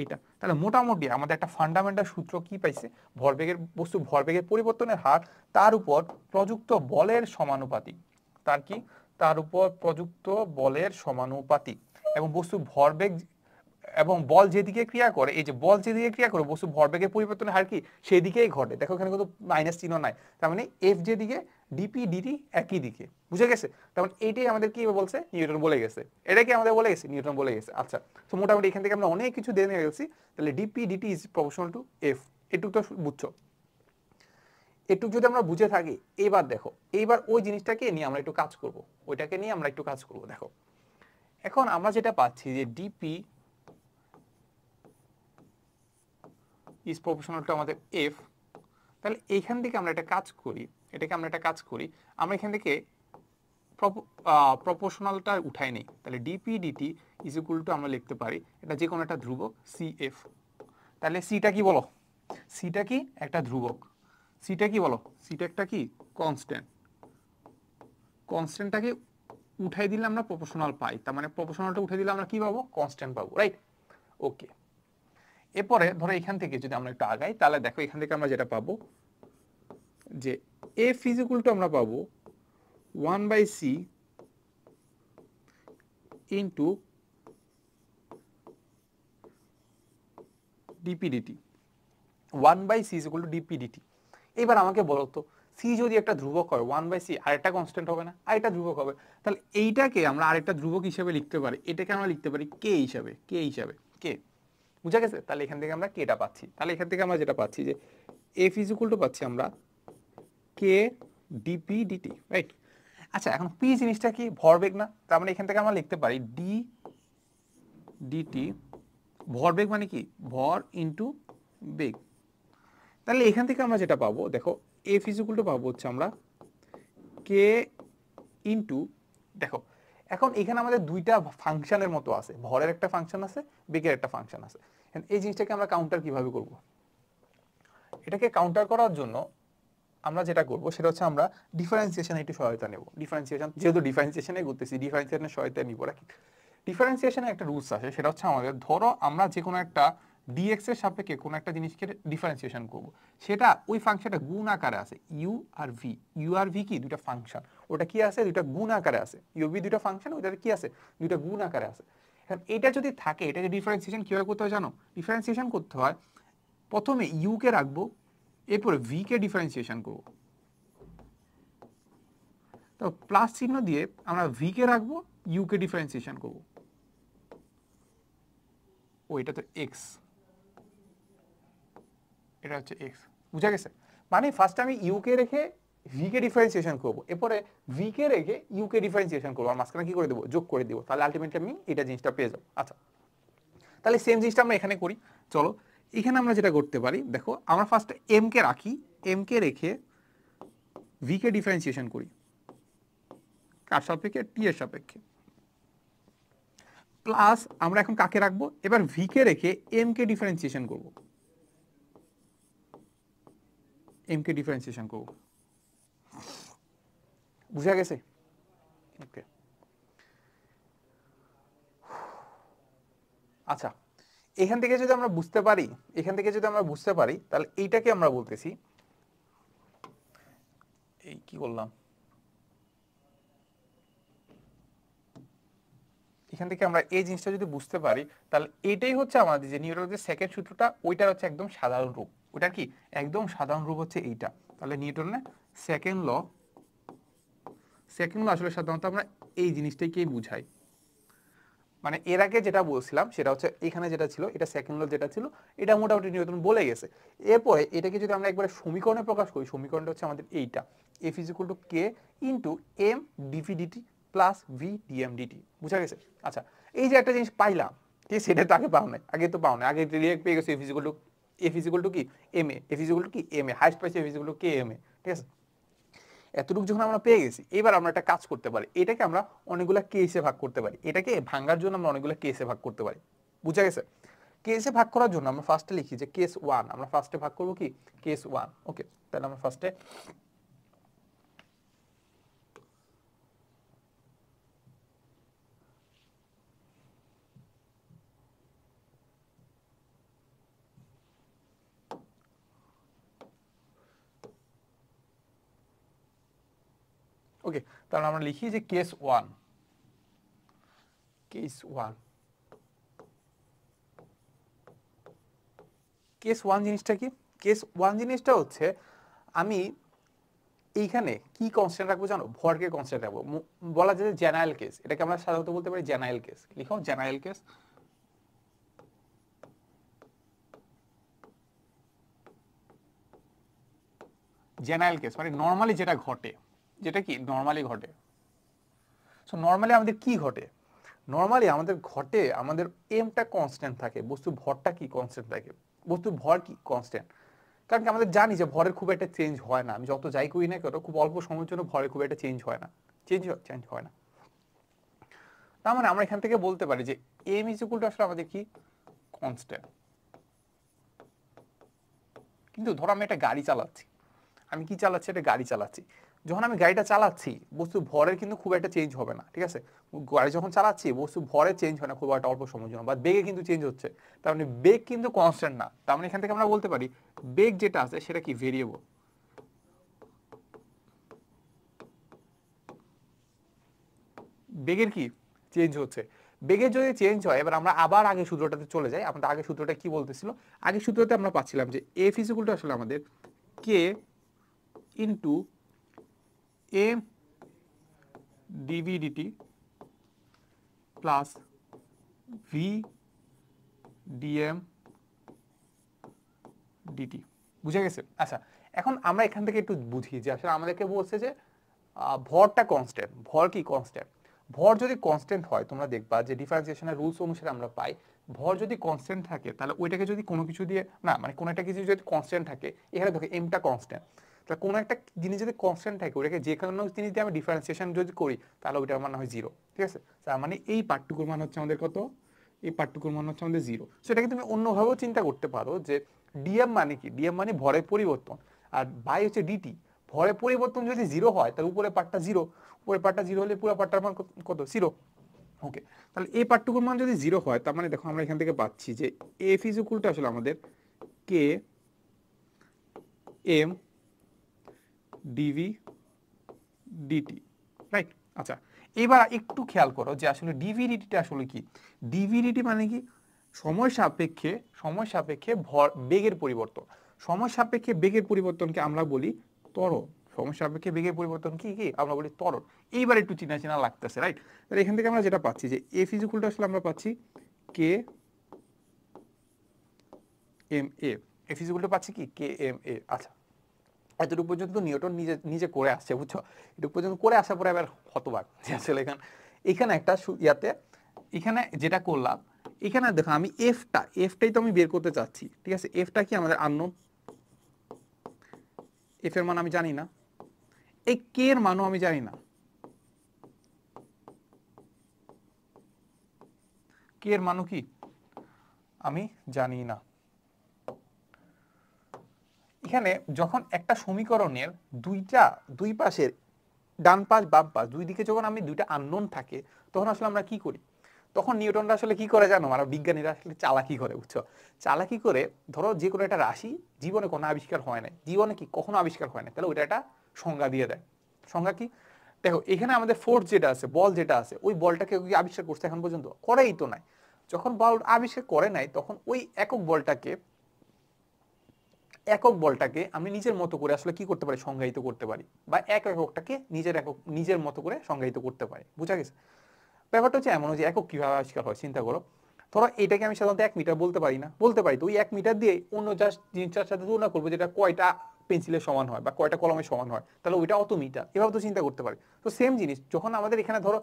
এইটা তাহলে মোটামুটি আমাদের একটা ফান্ডামেন্টাল সূত্র কি পাইছে ভরবেগের বস্তু ভরবেগের পরিবর্তনের হার তার উপর প্রযুক্ত বলের সমানুপাতিক তার কি তার উপর প্রযুক্ত বলের সমানুপাতিক এবং বস্তু ভরবেগ এবং বল যেদিকে ক্রিয়া করে এই যে বল যেদিকে ক্রিয়া করে বস্তু ভরবেগের পরিবর্তন হার কি সেই দিকেই ঘটে দেখো এখানে কিন্তু মাইনাস চিহ্ন নাই তার মানে এফ যেদিকে ডিপি ডিটি একই দিকে বুঝে গেছে তার মানে এইটাই আমাদের কি বলছে নিউটন বলে গেছে এটা কি আমাদের বলে গেছে নিউটন বলে গেছে আচ্ছা তো মোটামুটি এখান থেকে আমরা অনেক কিছু দিয়ে নিয়ে গেছি তাহলে DP DT is proportional to F এটুকু তো বুঝছো একটু যদি আমরা বুঝে থাকি এবার দেখো এইবার ওই জিনিসটাকে নিয়ে আমরা একটু কাজ করব ওইটাকে নিয়ে আমরা একটু কাজ করব দেখো এখন আমরা যেটা পাচ্ছি যে ডিপি ইজ প্রফেশনাল টু আমাদের এফ তাহলে এইখান থেকে আমরা একটা কাজ করি এটাকে আমরা একটা কাজ করি আমরা এখান থেকে প্রপোশনালটা উঠাই নেই তাহলে DP DT is equal to আমরা লিখতে পারি এটা যে কোনো একটা ধ্রুবক সি এফ তাহলে সিটা কি বলো সিটা কি একটা ধ্রুবক সিটা কি বলো সিটা একটা কি কনস্ট্যান্ট কনস্ট্যান্টটাকে উঠাই দিলে আমরা প্রপোশনাল পাই তার মানে প্রপোশনালটা উঠাই দিলে আমরা কি পাবো কনস্ট্যান্ট পাবো রাইট ওকে এরপরে ধরো এখান থেকে যদি আমরা একটু আগাই তাহলে দেখো এখান থেকে আমরা যেটা পাবো যে এ ফিজিকুল টু আমরা পাবো one by C into DPDT one by C is equal to DPDT এবার আমাকে বলো তো সি যদি একটা ধ্রুবক হয় ওয়ান বাই সি আরেকটা কনস্ট্যান্ট হবে না আরেকটা ধ্রুবক হবে তাহলে এইটাকে আমরা আরেকটা ধ্রুবক হিসাবে লিখতে পারি এটাকে আমরা লিখতে পারি কে হিসাবে কে হিসাবে কে বুঝা গেছে তাহলে এখান থেকে আমরা কেটা পাচ্ছি তাহলে এখান থেকে আমরা যেটা পাচ্ছি যে এফ ইজ টু পাচ্ছি আমরা কে ডিপি ডিটি রাইট আচ্ছা এখন পি জিনিসটা কি ভরবেগ না তার মানে এখান থেকে আমরা লিখতে পারি ডি ডিটি ভরবেগ মানে কি ভর ইন্টু বেগ তাহলে এখান থেকে আমরা যেটা পাবো দেখো এফ ইজিকুলটা পাবো হচ্ছে আমরা কে ইন্টু দেখো এখন এখানে আমাদের দুইটা ফাংশনের মতো আছে ভরের একটা ফাংশন আছে বেগের একটা ফাংশন আছে এই জিনিসটাকে আমরা কাউন্টার কিভাবে করব এটাকে কাউন্টার করার জন্য আমরা যেটা করব সেটা হচ্ছে আমরা ডিফারেন্সিয়েশন একটু সহায়তা নেব ডিফারেন্সিয়েশন যেহেতু ডিফারেন্সিয়েশনে ঘুরতেছি ডিফারেন্সিয়েশনের সহায়তা নিব রাখি ডিফারেন্সিয়েশনের একটা রুলস আছে সেটা হচ্ছে আমাদের ধরো আমরা যে কোনো একটা ডিএক্স এর সাপেক্ষে কোনো একটা জিনিসকে ডিফারেন্সিয়েশন করব সেটা ওই ফাংশনটা গুণ আকারে আছে ইউ আর ভি ইউ আর ভি কি দুইটা ফাংশন ওটা কি আছে দুইটা গুণ আকারে আছে ইউ ভি দুইটা ফাংশন ওটার কি আছে দুইটা গুণ আকারে আছে এখন এটা যদি থাকে এটাকে ডিফারেন্সিয়েশন কীভাবে করতে হয় জানো ডিফারেন্সিয়েশন করতে হয় প্রথমে ইউকে রাখবো ভি কে ডিফারেন্সিয়েশন করব তো প্লাস চিহ্ন দিয়ে আমরা রাখব রাখবো ইউকে ডিফারেন্সিয়েশন করব ও এটা তো এক্স এটা হচ্ছে এক্স বুঝা গেছে মানে ফার্স্ট আমি ইউকে রেখে ভিকে ডিফারেন্সিয়েশন করব এরপরে ভিকে রেখে ইউকে ডিফারেন্সিয়েশন করবো আর মাঝখানে কী করে দেবো যোগ করে দেবো তাহলে আলটিমেটলি আমি এটা জিনিসটা পেয়ে যাবো আচ্ছা তাহলে সেম জিনিসটা আমরা এখানে করি চলো এখানে আমরা যেটা করতে পারি দেখো আমরা ফার্স্ট এমকে রাখি এমকে রেখে ভিকে ডিফারেন্সিয়েশন করি কার সাপেক্ষে টি এর সাপেক্ষে প্লাস আমরা এখন কাকে রাখবো এবার ভিকে রেখে এমকে ডিফারেন্সিয়েশন করবো এম কে ডিফারেন্সিয়েশন করব বুঝা গেছে ওকে আচ্ছা এখান থেকে যদি আমরা বুঝতে পারি এখান থেকে যদি আমরা বুঝতে পারি তাহলে এইটাকে আমরা বলতেছি এই কি করলাম এখান থেকে আমরা এই জিনিসটা যদি বুঝতে পারি তাহলে এটাই হচ্ছে আমাদের যে নিউরোলজির সেকেন্ড সূত্রটা ওইটার হচ্ছে একদম সাধারণ রূপ ওটা কি একদম সাধারণ রূপ হচ্ছে এইটা তাহলে নিউটনের সেকেন্ড ল সেকেন্ড ল আসলে সাধারণত আমরা এই জিনিসটাকেই বুঝাই মানে এর আগে যেটা বলছিলাম সেটা হচ্ছে এখানে যেটা ছিল এটা সেকেন্ড ল যেটা ছিল এটা মোটামুটি নিউটন বলে গেছে এরপরে এটাকে যদি আমরা একবারে সমীকরণে প্রকাশ করি সমীকরণটা হচ্ছে আমাদের এইটা F is equal to K into M DT plus V DT বুঝা গেছে আচ্ছা এই যে একটা জিনিস পাইলাম ঠিক সেটা তো আগে পাও নাই আগে তো পাও নাই আগে ডিরেক্ট পেয়ে গেছে F is equal to F equal to কি M A F equal to কি এম এ হাইস্ট পাইছি F equal to K M A ঠিক আছে এতটুকু যখন আমরা পেয়ে গেছি এবার আমরা একটা কাজ করতে পারি এটাকে আমরা অনেকগুলো কেসে ভাগ করতে পারি এটাকে ভাঙার জন্য আমরা অনেকগুলো কেসে ভাগ করতে পারি বুঝা গেছে কেসে ভাগ করার জন্য আমরা ফার্স্টে লিখি যে কেস ওয়ান আমরা ফার্স্টে ভাগ করবো কি কেস ওয়ান ওকে তাহলে আমরা ফার্স্টে ওকে তাহলে আমরা লিখি যে case one case one case one জিনিসটা কি কেস ওয়ান জিনিসটা হচ্ছে আমি এইখানে কি কনস্ট্যান্ট রাখবো জানো ভরকে কনস্ট্যান্ট রাখবো বলা যায় জেনারেল কেস এটাকে আমরা সাধারণত বলতে পারি জেনাইল কেস লিখো জেনারেল কেস জেনারেল কেস মানে নর্মালি যেটা ঘটে যেটা কি নর্মালি ঘটে সো নর্মালি আমাদের কি ঘটে নর্মালি আমাদের ঘটে আমাদের এমটা কনস্ট্যান্ট থাকে বস্তু ভরটা কি কনস্ট্যান্ট থাকে বস্তু ভর কি কনস্ট্যান্ট কারণ কি আমাদের জানি যে ভরের খুব একটা চেঞ্জ হয় না আমি যত যাই করি না কেন খুব অল্প সময়ের জন্য ভরের খুব একটা চেঞ্জ হয় না চেঞ্জ চেঞ্জ হয় না তার মানে আমরা এখান থেকে বলতে পারি যে এম ইজ ইকুয়াল টু আসলে আমাদের কি কনস্ট্যান্ট কিন্তু ধরো আমি একটা গাড়ি চালাচ্ছি আমি কি চালাচ্ছি একটা গাড়ি চালাচ্ছি যখন আমি গাড়িটা চালাচ্ছি বস্তু ভরের কিন্তু খুব একটা চেঞ্জ হবে না ঠিক আছে গাড়ি যখন চালাচ্ছি বস্তু ভরে চেঞ্জ হয় না খুব একটা অল্প সময়ের জন্য বা বেগে কিন্তু চেঞ্জ হচ্ছে তার মানে বেগ কিন্তু কনস্ট্যান্ট না তার মানে এখান থেকে আমরা বলতে পারি বেগ যেটা আছে সেটা কি ভেরিয়েবল বেগের কি চেঞ্জ হচ্ছে বেগের যদি চেঞ্জ হয় এবার আমরা আবার আগে সূত্রটাতে চলে যাই আমাদের আগে সূত্রটা কি বলতেছিল আগে সূত্রতে আমরা পাচ্ছিলাম যে এফ ইজিকুলটা আসলে আমাদের K into a dv dt plus v dm dt বুঝে গেছে আচ্ছা এখন আমরা এখান থেকে একটু বুঝি যে আসলে আমাদেরকে বলছে যে ভরটা কনস্ট্যান্ট ভর কি কনস্ট্যান্ট ভর যদি কনস্ট্যান্ট হয় তোমরা দেখবা যে ডিফারেন্সিয়েশনের রুলস অনুসারে আমরা পাই ভর যদি কনস্ট্যান্ট থাকে তাহলে ওইটাকে যদি কোনো কিছু দিয়ে না মানে কোনো একটা কিছু যদি কনস্ট্যান্ট থাকে এখানে দেখো এমটা কনস্ট্যান্ট তাহলে কোনো একটা জিনিস যদি কনস্ট্যান্ট থাকে ওটাকে যে কোনো জিনিস আমি ডিফারেন্সিয়েশন যদি করি তাহলে ওইটার মান হয় জিরো ঠিক আছে তার মানে এই পার্টটুকুর মান হচ্ছে আমাদের কত এই পার্টটুকুর মান হচ্ছে আমাদের জিরো সো এটাকে তুমি অন্যভাবেও চিন্তা করতে পারো যে ডিএম মানে কি ডিএম মানে ভরের পরিবর্তন আর বাই হচ্ছে ডিটি ভরের পরিবর্তন যদি জিরো হয় তাহলে উপরে পার্টটা জিরো উপরে পার্টটা জিরো হলে পুরো পার্টটার মান কত জিরো ওকে তাহলে এই পার্টটুকুর মান যদি জিরো হয় তার মানে দেখো আমরা এখান থেকে পাচ্ছি যে এফ ইজ আসলে আমাদের K M DV DT right আচ্ছা এবার একটু খেয়াল করো যে আসলে ডিভিডিটিটা আসলে কি ডিভিডিটি মানে কি সময় সাপেক্ষে সময় সাপেক্ষে ভর বেগের পরিবর্তন সময় সাপেক্ষে বেগের পরিবর্তনকে আমরা বলি তরণ সময় সাপেক্ষে বেগের পরিবর্তন কি কি আমরা বলি তরণ এইবার একটু চিনা চিনা লাগতেছে রাইট তাহলে এখান থেকে আমরা যেটা পাচ্ছি যে এফ ইজুকুলটা আসলে আমরা পাচ্ছি কে এম এ এফ পাচ্ছি কি কে এম এ আচ্ছা এতটুকু পর্যন্ত নিউটন নিজে নিজে করে আসছে বুঝছো এটুকু পর্যন্ত করে আসার পরে আবার হতবাক আসলে এখানে এখানে একটা ইয়াতে এখানে যেটা করলাম এখানে দেখো আমি এফটা এফটাই তো আমি বের করতে চাচ্ছি ঠিক আছে এফটা কি আমাদের আন্ন এফ এর মান আমি জানি না এই কে এর মানও আমি জানি না কে এর মানও কি আমি জানি না এখানে যখন একটা সমীকরণের দুইটা দুই পাশের ডান পাশ বাম পাশ দুই দিকে যখন আমি দুইটা আননোন থাকে তখন আসলে আমরা কি করি তখন নিউটনরা আসলে কি করে জানো আমরা মানে বিজ্ঞানীরা আসলে চালাকি করে বুঝছো চালাকি করে ধরো যে কোনো একটা রাশি জীবনে কোনো আবিষ্কার হয় না জীবনে কি কখনো আবিষ্কার হয় না তাহলে ওইটা একটা সংজ্ঞা দিয়ে দেয় সংজ্ঞা কি দেখো এখানে আমাদের ফোর্স যেটা আছে বল যেটা আছে ওই বলটাকে কি আবিষ্কার করছে এখন পর্যন্ত করেই তো নাই যখন বল আবিষ্কার করে নাই তখন ওই একক বলটাকে একক বলটাকে আমি নিজের মতো করে আসলে কি করতে পারি সংজ্ঞায়িত করতে পারি বা এক এককটাকে নিজের একক নিজের মতো করে সংজ্ঞায়িত করতে পারি বুঝা গেছে ব্যাপারটা হচ্ছে এমন যে একক কীভাবে আবিষ্কার হয় চিন্তা করো ধরো এটাকে আমি সাধারণত এক মিটার বলতে পারি না বলতে পারি তো ওই এক মিটার দিয়ে অন্য যা জিনিসটার সাথে তুলনা করবো যেটা কয়টা পেন্সিলের সমান হয় বা কয়টা কলমের সমান হয় তাহলে ওইটা অত মিটার এভাবে তো চিন্তা করতে পারি তো সেম জিনিস যখন আমাদের এখানে ধরো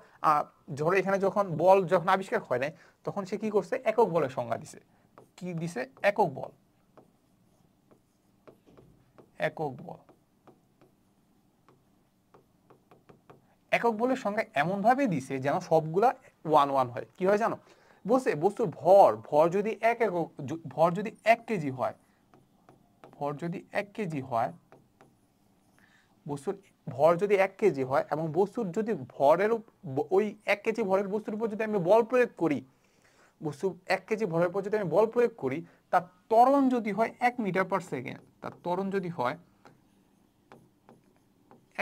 ধরো এখানে যখন বল যখন আবিষ্কার হয় না তখন সে কি করছে একক বলের সংজ্ঞা দিছে কি দিছে একক বল একক বল একক বলের সংখ্যা ভাবে দিছে যেন সবগুলা ওয়ান ওয়ান হয় কি হয় জানো বসে বস্তু ভর ভর যদি এক একক ভর যদি এক কেজি হয় ভর যদি এক কেজি হয় বস্তুর ভর যদি এক কেজি হয় এবং বস্তুর যদি ভরের ওই এক কেজি ভরের বস্তুর উপর যদি আমি বল প্রয়োগ করি বস্তু এক কেজি ভরের পর যদি আমি বল প্রয়োগ করি তার ত্বরণ যদি হয় এক মিটার পার সেকেন্ড তার ত্বরণ যদি হয়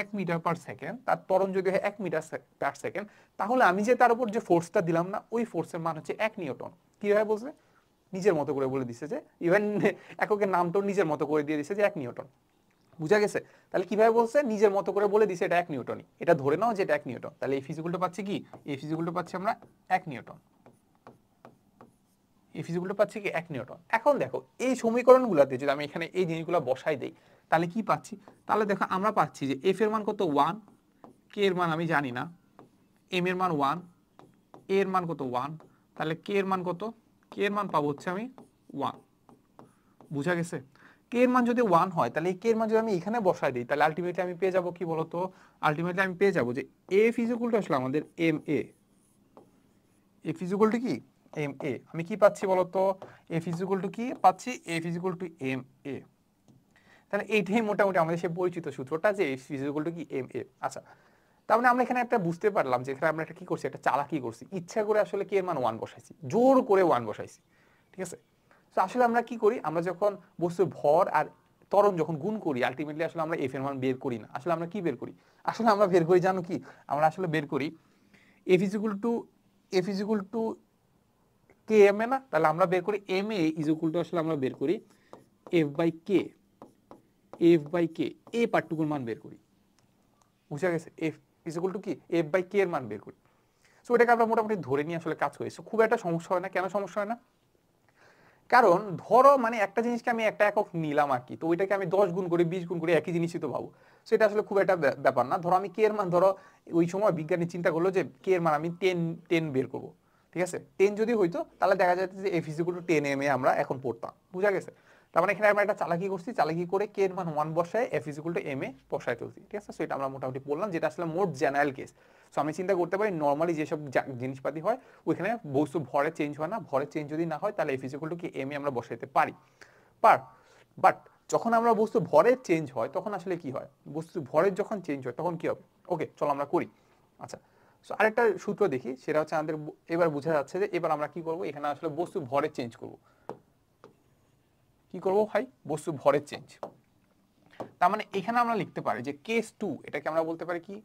এক মিটার পার সেকেন্ড তার ত্বরণ যদি হয় এক মিটার পার সেকেন্ড তাহলে আমি যে তার উপর যে ফোর্সটা দিলাম না ওই ফোর্সের মান হচ্ছে এক নিউটন কীভাবে বলছে নিজের মতো করে বলে দিছে যে ইভেন এককের নামটাও নিজের মতো করে দিয়ে দিছে যে এক নিউটন বুঝা গেছে তাহলে কিভাবে বলছে নিজের মতো করে বলে দিছে এটা এক নিউটনই এটা ধরে নাও যে এটা এক নিউটন তাহলে এই ফিজিকুলটা পাচ্ছি কি এই ফিজিকুলটা পাচ্ছি আমরা এক নিউটন এই ফিজিগুলো পাচ্ছি কি এক নিউটন এখন দেখো এই সমীকরণগুলোতে যদি আমি এখানে এই জিনিসগুলো বসাই দিই তাহলে কি পাচ্ছি তাহলে দেখো আমরা পাচ্ছি যে এফ এর মান কত ওয়ান কে এর মান আমি জানি না এম এর মান ওয়ান এ এর মান কত ওয়ান তাহলে কে এর মান কত কে এর মান পাবো হচ্ছে আমি ওয়ান বুঝা গেছে কে এর মান যদি ওয়ান হয় তাহলে কে এর মান যদি আমি এখানে বসাই দিই তাহলে আলটিমেটলি আমি পেয়ে যাবো কি বলতো আলটিমেটলি আমি পেয়ে যাবো যে এফ ইজ আসলে আমাদের এম এ এফ ইজ কি এম এ আমি কি পাচ্ছি বলতো এফ ইজিকুল টু কি পাচ্ছি F equal to M A তাহলে এইটাই মোটামুটি আমাদের সে পরিচিত সূত্রটা যে এফ ইজিকুল টু কি এম এ আচ্ছা তার মানে আমরা এখানে একটা বুঝতে পারলাম যে এখানে আমরা একটা কি করছি একটা চালাকি করছি ইচ্ছা করে আসলে কি এর মান ওয়ান বসাইছি জোর করে ওয়ান বসাইছি ঠিক আছে তো আসলে আমরা কি করি আমরা যখন বস্তুর ভর আর তরণ যখন গুণ করি আলটিমেটলি আসলে আমরা এফ এর মান বের করি না আসলে আমরা কি বের করি আসলে আমরা বের করি জানো কি আমরা আসলে বের করি F equal to F equal to K M A না তাহলে আমরা বের করি M A is equal to আসলে আমরা বের করি F by K F by K A পার্টটুকুর মান বের করি বুঝা গেছে এফ ইজ ইকুয়াল টু কি এফ বাই কে এর মান বের করি সো এটাকে আমরা মোটামুটি ধরে নিয়ে আসলে কাজ করি সো খুব একটা সমস্যা হয় না কেন সমস্যা হয় না কারণ ধরো মানে একটা জিনিসকে আমি একটা একক নিলাম আর কি তো ওইটাকে আমি দশ গুণ করে বিশ গুণ করে একই জিনিসই তো পাবো সো এটা আসলে খুব একটা ব্যাপার না ধরো আমি কে এর মান ধরো ওই সময় বিজ্ঞানী চিন্তা করলো যে কে এর মান আমি টেন টেন বের করবো ঠিক আছে টেন যদি হইতো তাহলে দেখা যেত যে F is to ten M A আমরা এখন পড়তাম বুঝা গেছে তার মানে এখানে আমরা একটা চালাকি করছি চালাকি করে কে এর মান ওয়ান বসায় F is to M A বসায় তুলছি ঠিক আছে সো এটা আমরা মোটামুটি বললাম যেটা আসলে মোট জেনারেল কেস সো আমি চিন্তা করতে পারি নর্মালি যেসব জিনিসপাতি হয় ওইখানে বস্তু ভরে চেঞ্জ হয় না ভরে চেঞ্জ যদি না হয় তাহলে এফ ইজ টু কি এম এ আমরা বসাইতে পারি পার বাট যখন আমরা বস্তু ভরে চেঞ্জ হয় তখন আসলে কি হয় বস্তু ভরের যখন চেঞ্জ হয় তখন কি হবে ওকে চলো আমরা করি আচ্ছা সো আরেকটা সূত্র দেখি সেটা হচ্ছে আমাদের এবার বোঝা যাচ্ছে যে এবার আমরা কি করব এখানে আসলে বস্তু ভরে চেঞ্জ করব কি করব ভাই বস্তু ভরের চেঞ্জ তার মানে এখানে আমরা লিখতে পারি যে কেস টু এটাকে আমরা বলতে পারি কি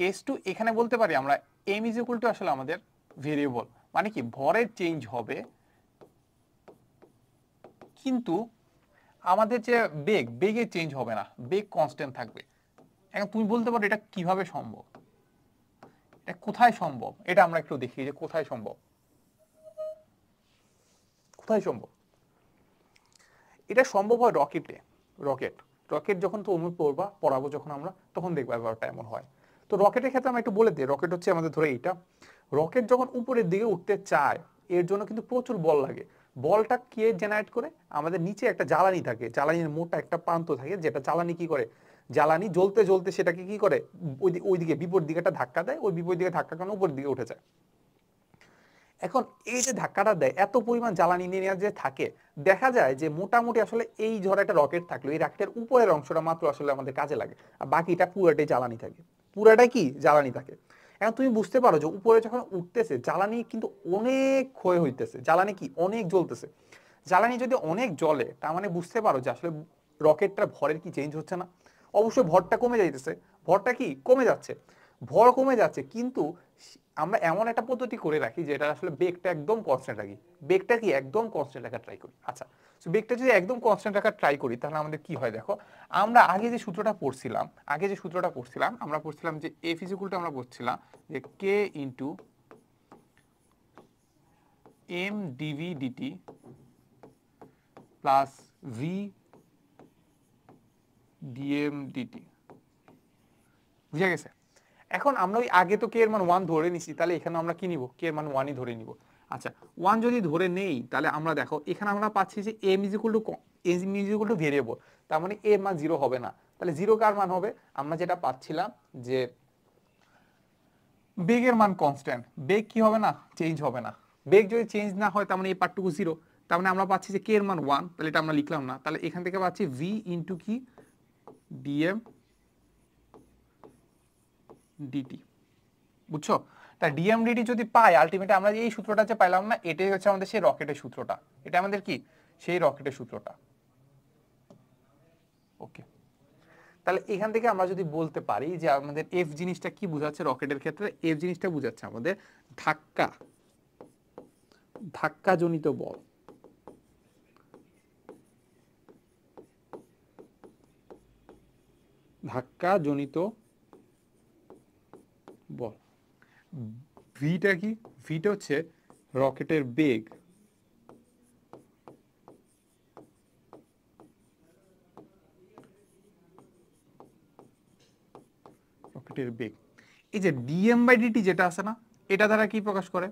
কেস টু এখানে বলতে পারি আমরা এম ইজ ইকুয়াল টু আসলে আমাদের ভেরিয়েবল মানে কি ভরের চেঞ্জ হবে কিন্তু আমাদের যে বেগ বেগে চেঞ্জ হবে না বেগ কনস্ট্যান্ট থাকবে এখন তুমি বলতে পারো এটা কিভাবে সম্ভব এটা কোথায় সম্ভব এটা আমরা একটু দেখি যে কোথায় সম্ভব কোথায় সম্ভব এটা সম্ভব হয় রকেটে রকেট রকেট যখন তো তুমি পড়বা পড়াবো যখন আমরা তখন দেখবো ব্যাপারটা এমন হয় তো রকেটের ক্ষেত্রে আমি একটু বলে দিই রকেট হচ্ছে আমাদের ধরে এইটা রকেট যখন উপরের দিকে উঠতে চায় এর জন্য কিন্তু প্রচুর বল লাগে বলটা কে জেনারেট করে আমাদের নিচে একটা জ্বালানি থাকে জ্বালানির মোটা একটা প্রান্ত থাকে যেটা জ্বালানি কি করে জ্বালানি জ্বলতে জ্বলতে সেটাকে কি করে ওইদিকে বিপরীত দিকে একটা ধাক্কা দেয় ওই বিপরীত দিকে ধাক্কা কেন উপর দিকে উঠে যায় এখন এই যে ধাক্কাটা দেয় এত পরিমাণ জ্বালানি নিয়ে যে থাকে দেখা যায় যে মোটামুটি আসলে এই ঝড় একটা রকেট থাকলো এই রকেটের উপরের অংশটা মাত্র আসলে আমাদের কাজে লাগে আর বাকিটা পুরোটাই জ্বালানি থাকে পুরাটাই কি জ্বালানি থাকে এখন তুমি বুঝতে পারো যে উপরে যখন উঠতেছে জ্বালানি কিন্তু অনেক ক্ষয় হইতেছে জ্বালানি কি অনেক জ্বলতেছে জ্বালানি যদি অনেক জ্বলে তার মানে বুঝতে পারো যে আসলে রকেটটার ভরের কি চেঞ্জ হচ্ছে না অবশ্যই ভরটা কমে যাইতেছে ভরটা কি কমে যাচ্ছে ভর কমে যাচ্ছে কিন্তু আমরা এমন একটা পদ্ধতি করে রাখি যেটা আসলে বেগটা একদম কনস্ট্যান্ট রাখি বেগটা কি একদম কনস্ট্যান্ট রাখার ট্রাই করি আচ্ছা সো বেগটা যদি একদম কনস্ট্যান্ট রাখার ট্রাই করি তাহলে আমাদের কি হয় দেখো আমরা আগে যে সূত্রটা পড়ছিলাম আগে যে সূত্রটা পড়ছিলাম আমরা পড়ছিলাম যে এ ইজিকুলটা আমরা পড়ছিলাম যে K into M DV DT plus V DM DT বুঝা গেছে এখন আমরা ওই আগে তো কে এর মান ওয়ান ধরে নিছি তাহলে এখানে আমরা কি নিব কে এর মান ওয়ানই ধরে নিব আচ্ছা ওয়ান যদি ধরে নেই তাহলে আমরা দেখো এখানে আমরা পাচ্ছি যে M equal to M equal to variable তার মানে এ মান জিরো হবে না তাহলে জিরো কার মান হবে আমরা যেটা পাচ্ছিলাম যে বেগের মান কনস্ট্যান্ট বেগ কি হবে না চেঞ্জ হবে না বেগ যদি চেঞ্জ না হয় তার মানে এই পার্টটুকু জিরো তার মানে আমরা পাচ্ছি যে কে এর মান ওয়ান তাহলে এটা আমরা লিখলাম না তাহলে এখান থেকে পাচ্ছি ভি ইন্টু কি ডিএম ডিটি বুঝছো তা ডিএমডিটি যদি পাই আলটিমেটলি আমরা এই সূত্রটা যে পাইলাম না এটাই হচ্ছে আমাদের সেই রকেটের সূত্রটা এটা আমাদের কি সেই রকেটের সূত্রটা ওকে তাহলে এখান থেকে আমরা যদি বলতে পারি যে আমাদের এফ জিনিসটা কি বোঝাচ্ছে রকেটের ক্ষেত্রে এফ জিনিসটা বোঝাচ্ছে আমাদের ধাক্কা ধাক্কাজনিত বল ধাক্কাজনিত ভিটা কি ভিটা হচ্ছে রকেটের বেগ রকেটের বেগ এই যে ডিএম বাই ডিটি যেটা আছে না এটা দ্বারা কি প্রকাশ করে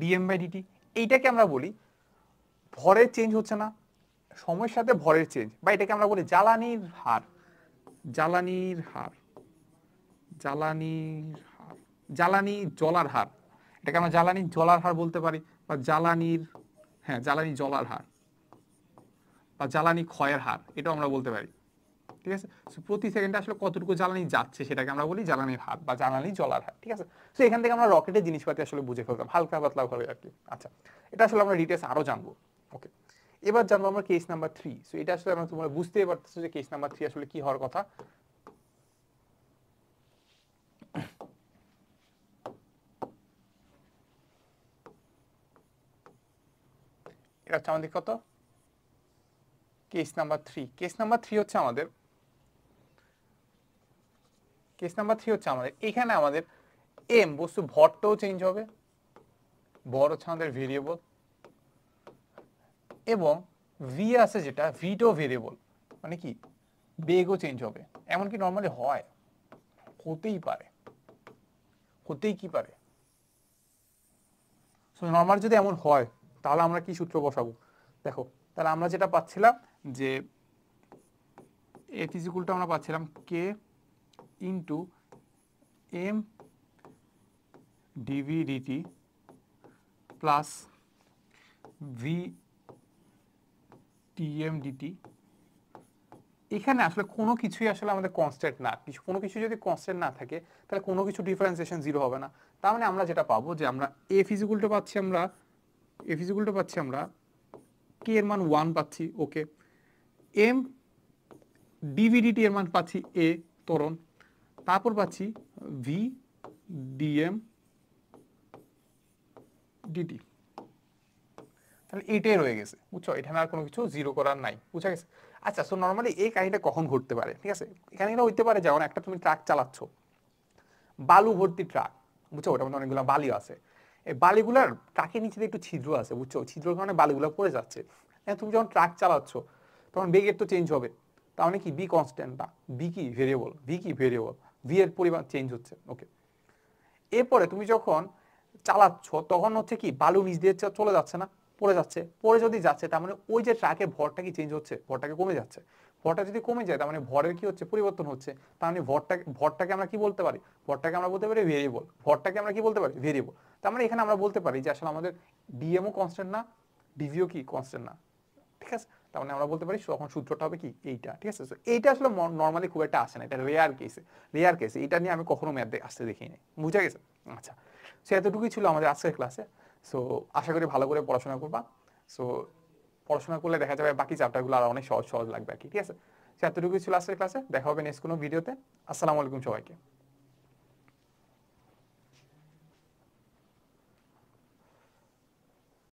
ডিএম বাই ডিটি এইটাকে আমরা বলি ভরের চেঞ্জ হচ্ছে না সময়ের সাথে ভরের চেঞ্জ বা এটাকে আমরা বলি জ্বালানির হার জ্বালানির হার জ্বালানির হার জ্বালানি জলার হার এটাকে আমরা জ্বালানি জলার হার বলতে পারি বা জ্বালানির হ্যাঁ জ্বালানি জলার হার বা জ্বালানি ক্ষয়ের হার এটাও আমরা বলতে পারি ঠিক আছে প্রতি সেকেন্ডে আসলে কতটুকু জ্বালানি যাচ্ছে সেটাকে আমরা বলি জ্বালানির হার বা জ্বালানি জলার হার ঠিক আছে তো এখান থেকে আমরা রকেটের জিনিসপাতি আসলে বুঝে ফেলতাম হালকা পাতলা ভাবে আর কি আচ্ছা এটা আসলে আমরা ডিটেলস আরও জানবো ওকে এবার জানবো আমরা কেস নাম্বার থ্রি সো এটা আসলে আমরা তোমরা বুঝতেই পারতেছো যে কেস নাম্বার থ্রি আসলে কি হওয়ার কথা এটা হচ্ছে আমাদের কত case number three case number three হচ্ছে আমাদের কেস নাম্বার থ্রি হচ্ছে আমাদের এখানে আমাদের এম বস্তু ভরটাও চেঞ্জ হবে ভর হচ্ছে আমাদের ভেরিয়েবল এবং ভি আছে যেটা ভিটাও ভেরিয়েবল মানে কি বেগও চেঞ্জ হবে এমনকি নর্মালি হয় হতেই পারে হতেই কি পারে নর্মাল যদি এমন হয় তাহলে আমরা কি সূত্র বসাবো দেখো তাহলে আমরা যেটা পাচ্ছিলাম যে এফ ইজিকুলটা আমরা পাচ্ছিলাম K into M DV DT plus V DM DT এখানে আসলে কোনো কিছুই আসলে আমাদের কনস্ট্যান্ট না কিছু কোনো কিছু যদি কনস্ট্যান্ট না থাকে তাহলে কোনো কিছু ডিফারেন্সিয়েশন জিরো হবে না তার মানে আমরা যেটা পাবো যে আমরা এ ফিজিকুলটা পাচ্ছি আমরা এফ ইজিকুলটা পাচ্ছি আমরা কে এর মান ওয়ান পাচ্ছি ওকে এম ডিভিডিটি এর মান পাচ্ছি এ তরণ তারপর পাচ্ছি ভি ডিএম ডিটি তাহলে এটাই রয়ে গেছে বুঝছো এখানে আর কোনো কিছু জিরো করার নাই বুঝা গেছে আচ্ছা সো নর্মালি এই কাহিনীটা কখন ঘটতে পারে ঠিক আছে এখানে হইতে পারে যেমন একটা তুমি ট্রাক চালাচ্ছ বালু ভর্তি ট্রাক বুঝছো ওটার মধ্যে অনেকগুলো বালি আছে এই বালিগুলার ট্রাকের নিচে একটু ছিদ্র আছে বুঝছো ছিদ্রের কারণে বালিগুলো পড়ে যাচ্ছে হ্যাঁ, তুমি যখন ট্রাক চালাচ্ছ তখন বেগের তো চেঞ্জ হবে তা মানে কি বি কনস্ট্যান্ট না বি কি ভেরিয়েবল বি কি ভেরিয়েবল ভি এর পরিমাণ চেঞ্জ হচ্ছে ওকে এরপরে তুমি যখন চালাচ্ছ তখন হচ্ছে কি বালু নিচ দিয়ে চলে যাচ্ছে না পড়ে যাচ্ছে পরে যদি যাচ্ছে তার মানে ওই যে ট্রাকের ভরটা কি চেঞ্জ হচ্ছে ভরটাকে কমে যাচ্ছে ভরটা যদি কমে যায় তার মানে ভরের কি হচ্ছে পরিবর্তন হচ্ছে তার মানে ভরটাকে ভরটাকে আমরা কি বলতে পারি ভরটাকে আমরা বলতে পারি ভেরিয়েবল ভরটাকে আমরা কি বলতে পারি ভেরিয়েবল তার মানে এখানে আমরা বলতে পারি যে আসলে আমাদের ডিএমও কনস্ট্যান্ট না ডিভিও কি কনস্ট্যান্ট না ঠিক আছে তার মানে আমরা বলতে পারি তখন সূত্রটা হবে কি এইটা ঠিক আছে এইটা আসলে নর্মালি খুব একটা আসে না এটা রেয়ার কেসে রেয়ার কেসে এটা নিয়ে আমি কখনো ম্যাথ আসতে দেখি নাই বুঝা গেছে আচ্ছা সো এতটুকুই ছিল আমাদের আজকের ক্লাসে সো আশা করি ভালো করে পড়াশোনা করবা সো পড়াশোনা করলে দেখা যাবে বাকি চ্যাপ্টারগুলো আরও অনেক সহজ সহজ লাগবে আর কি ঠিক আছে সে এতটুকুই ছিল আজকের ক্লাসে দেখা হবে নেক্সট কোনো ভিডিওতে আসসালামু আলাইকুম সবাইকে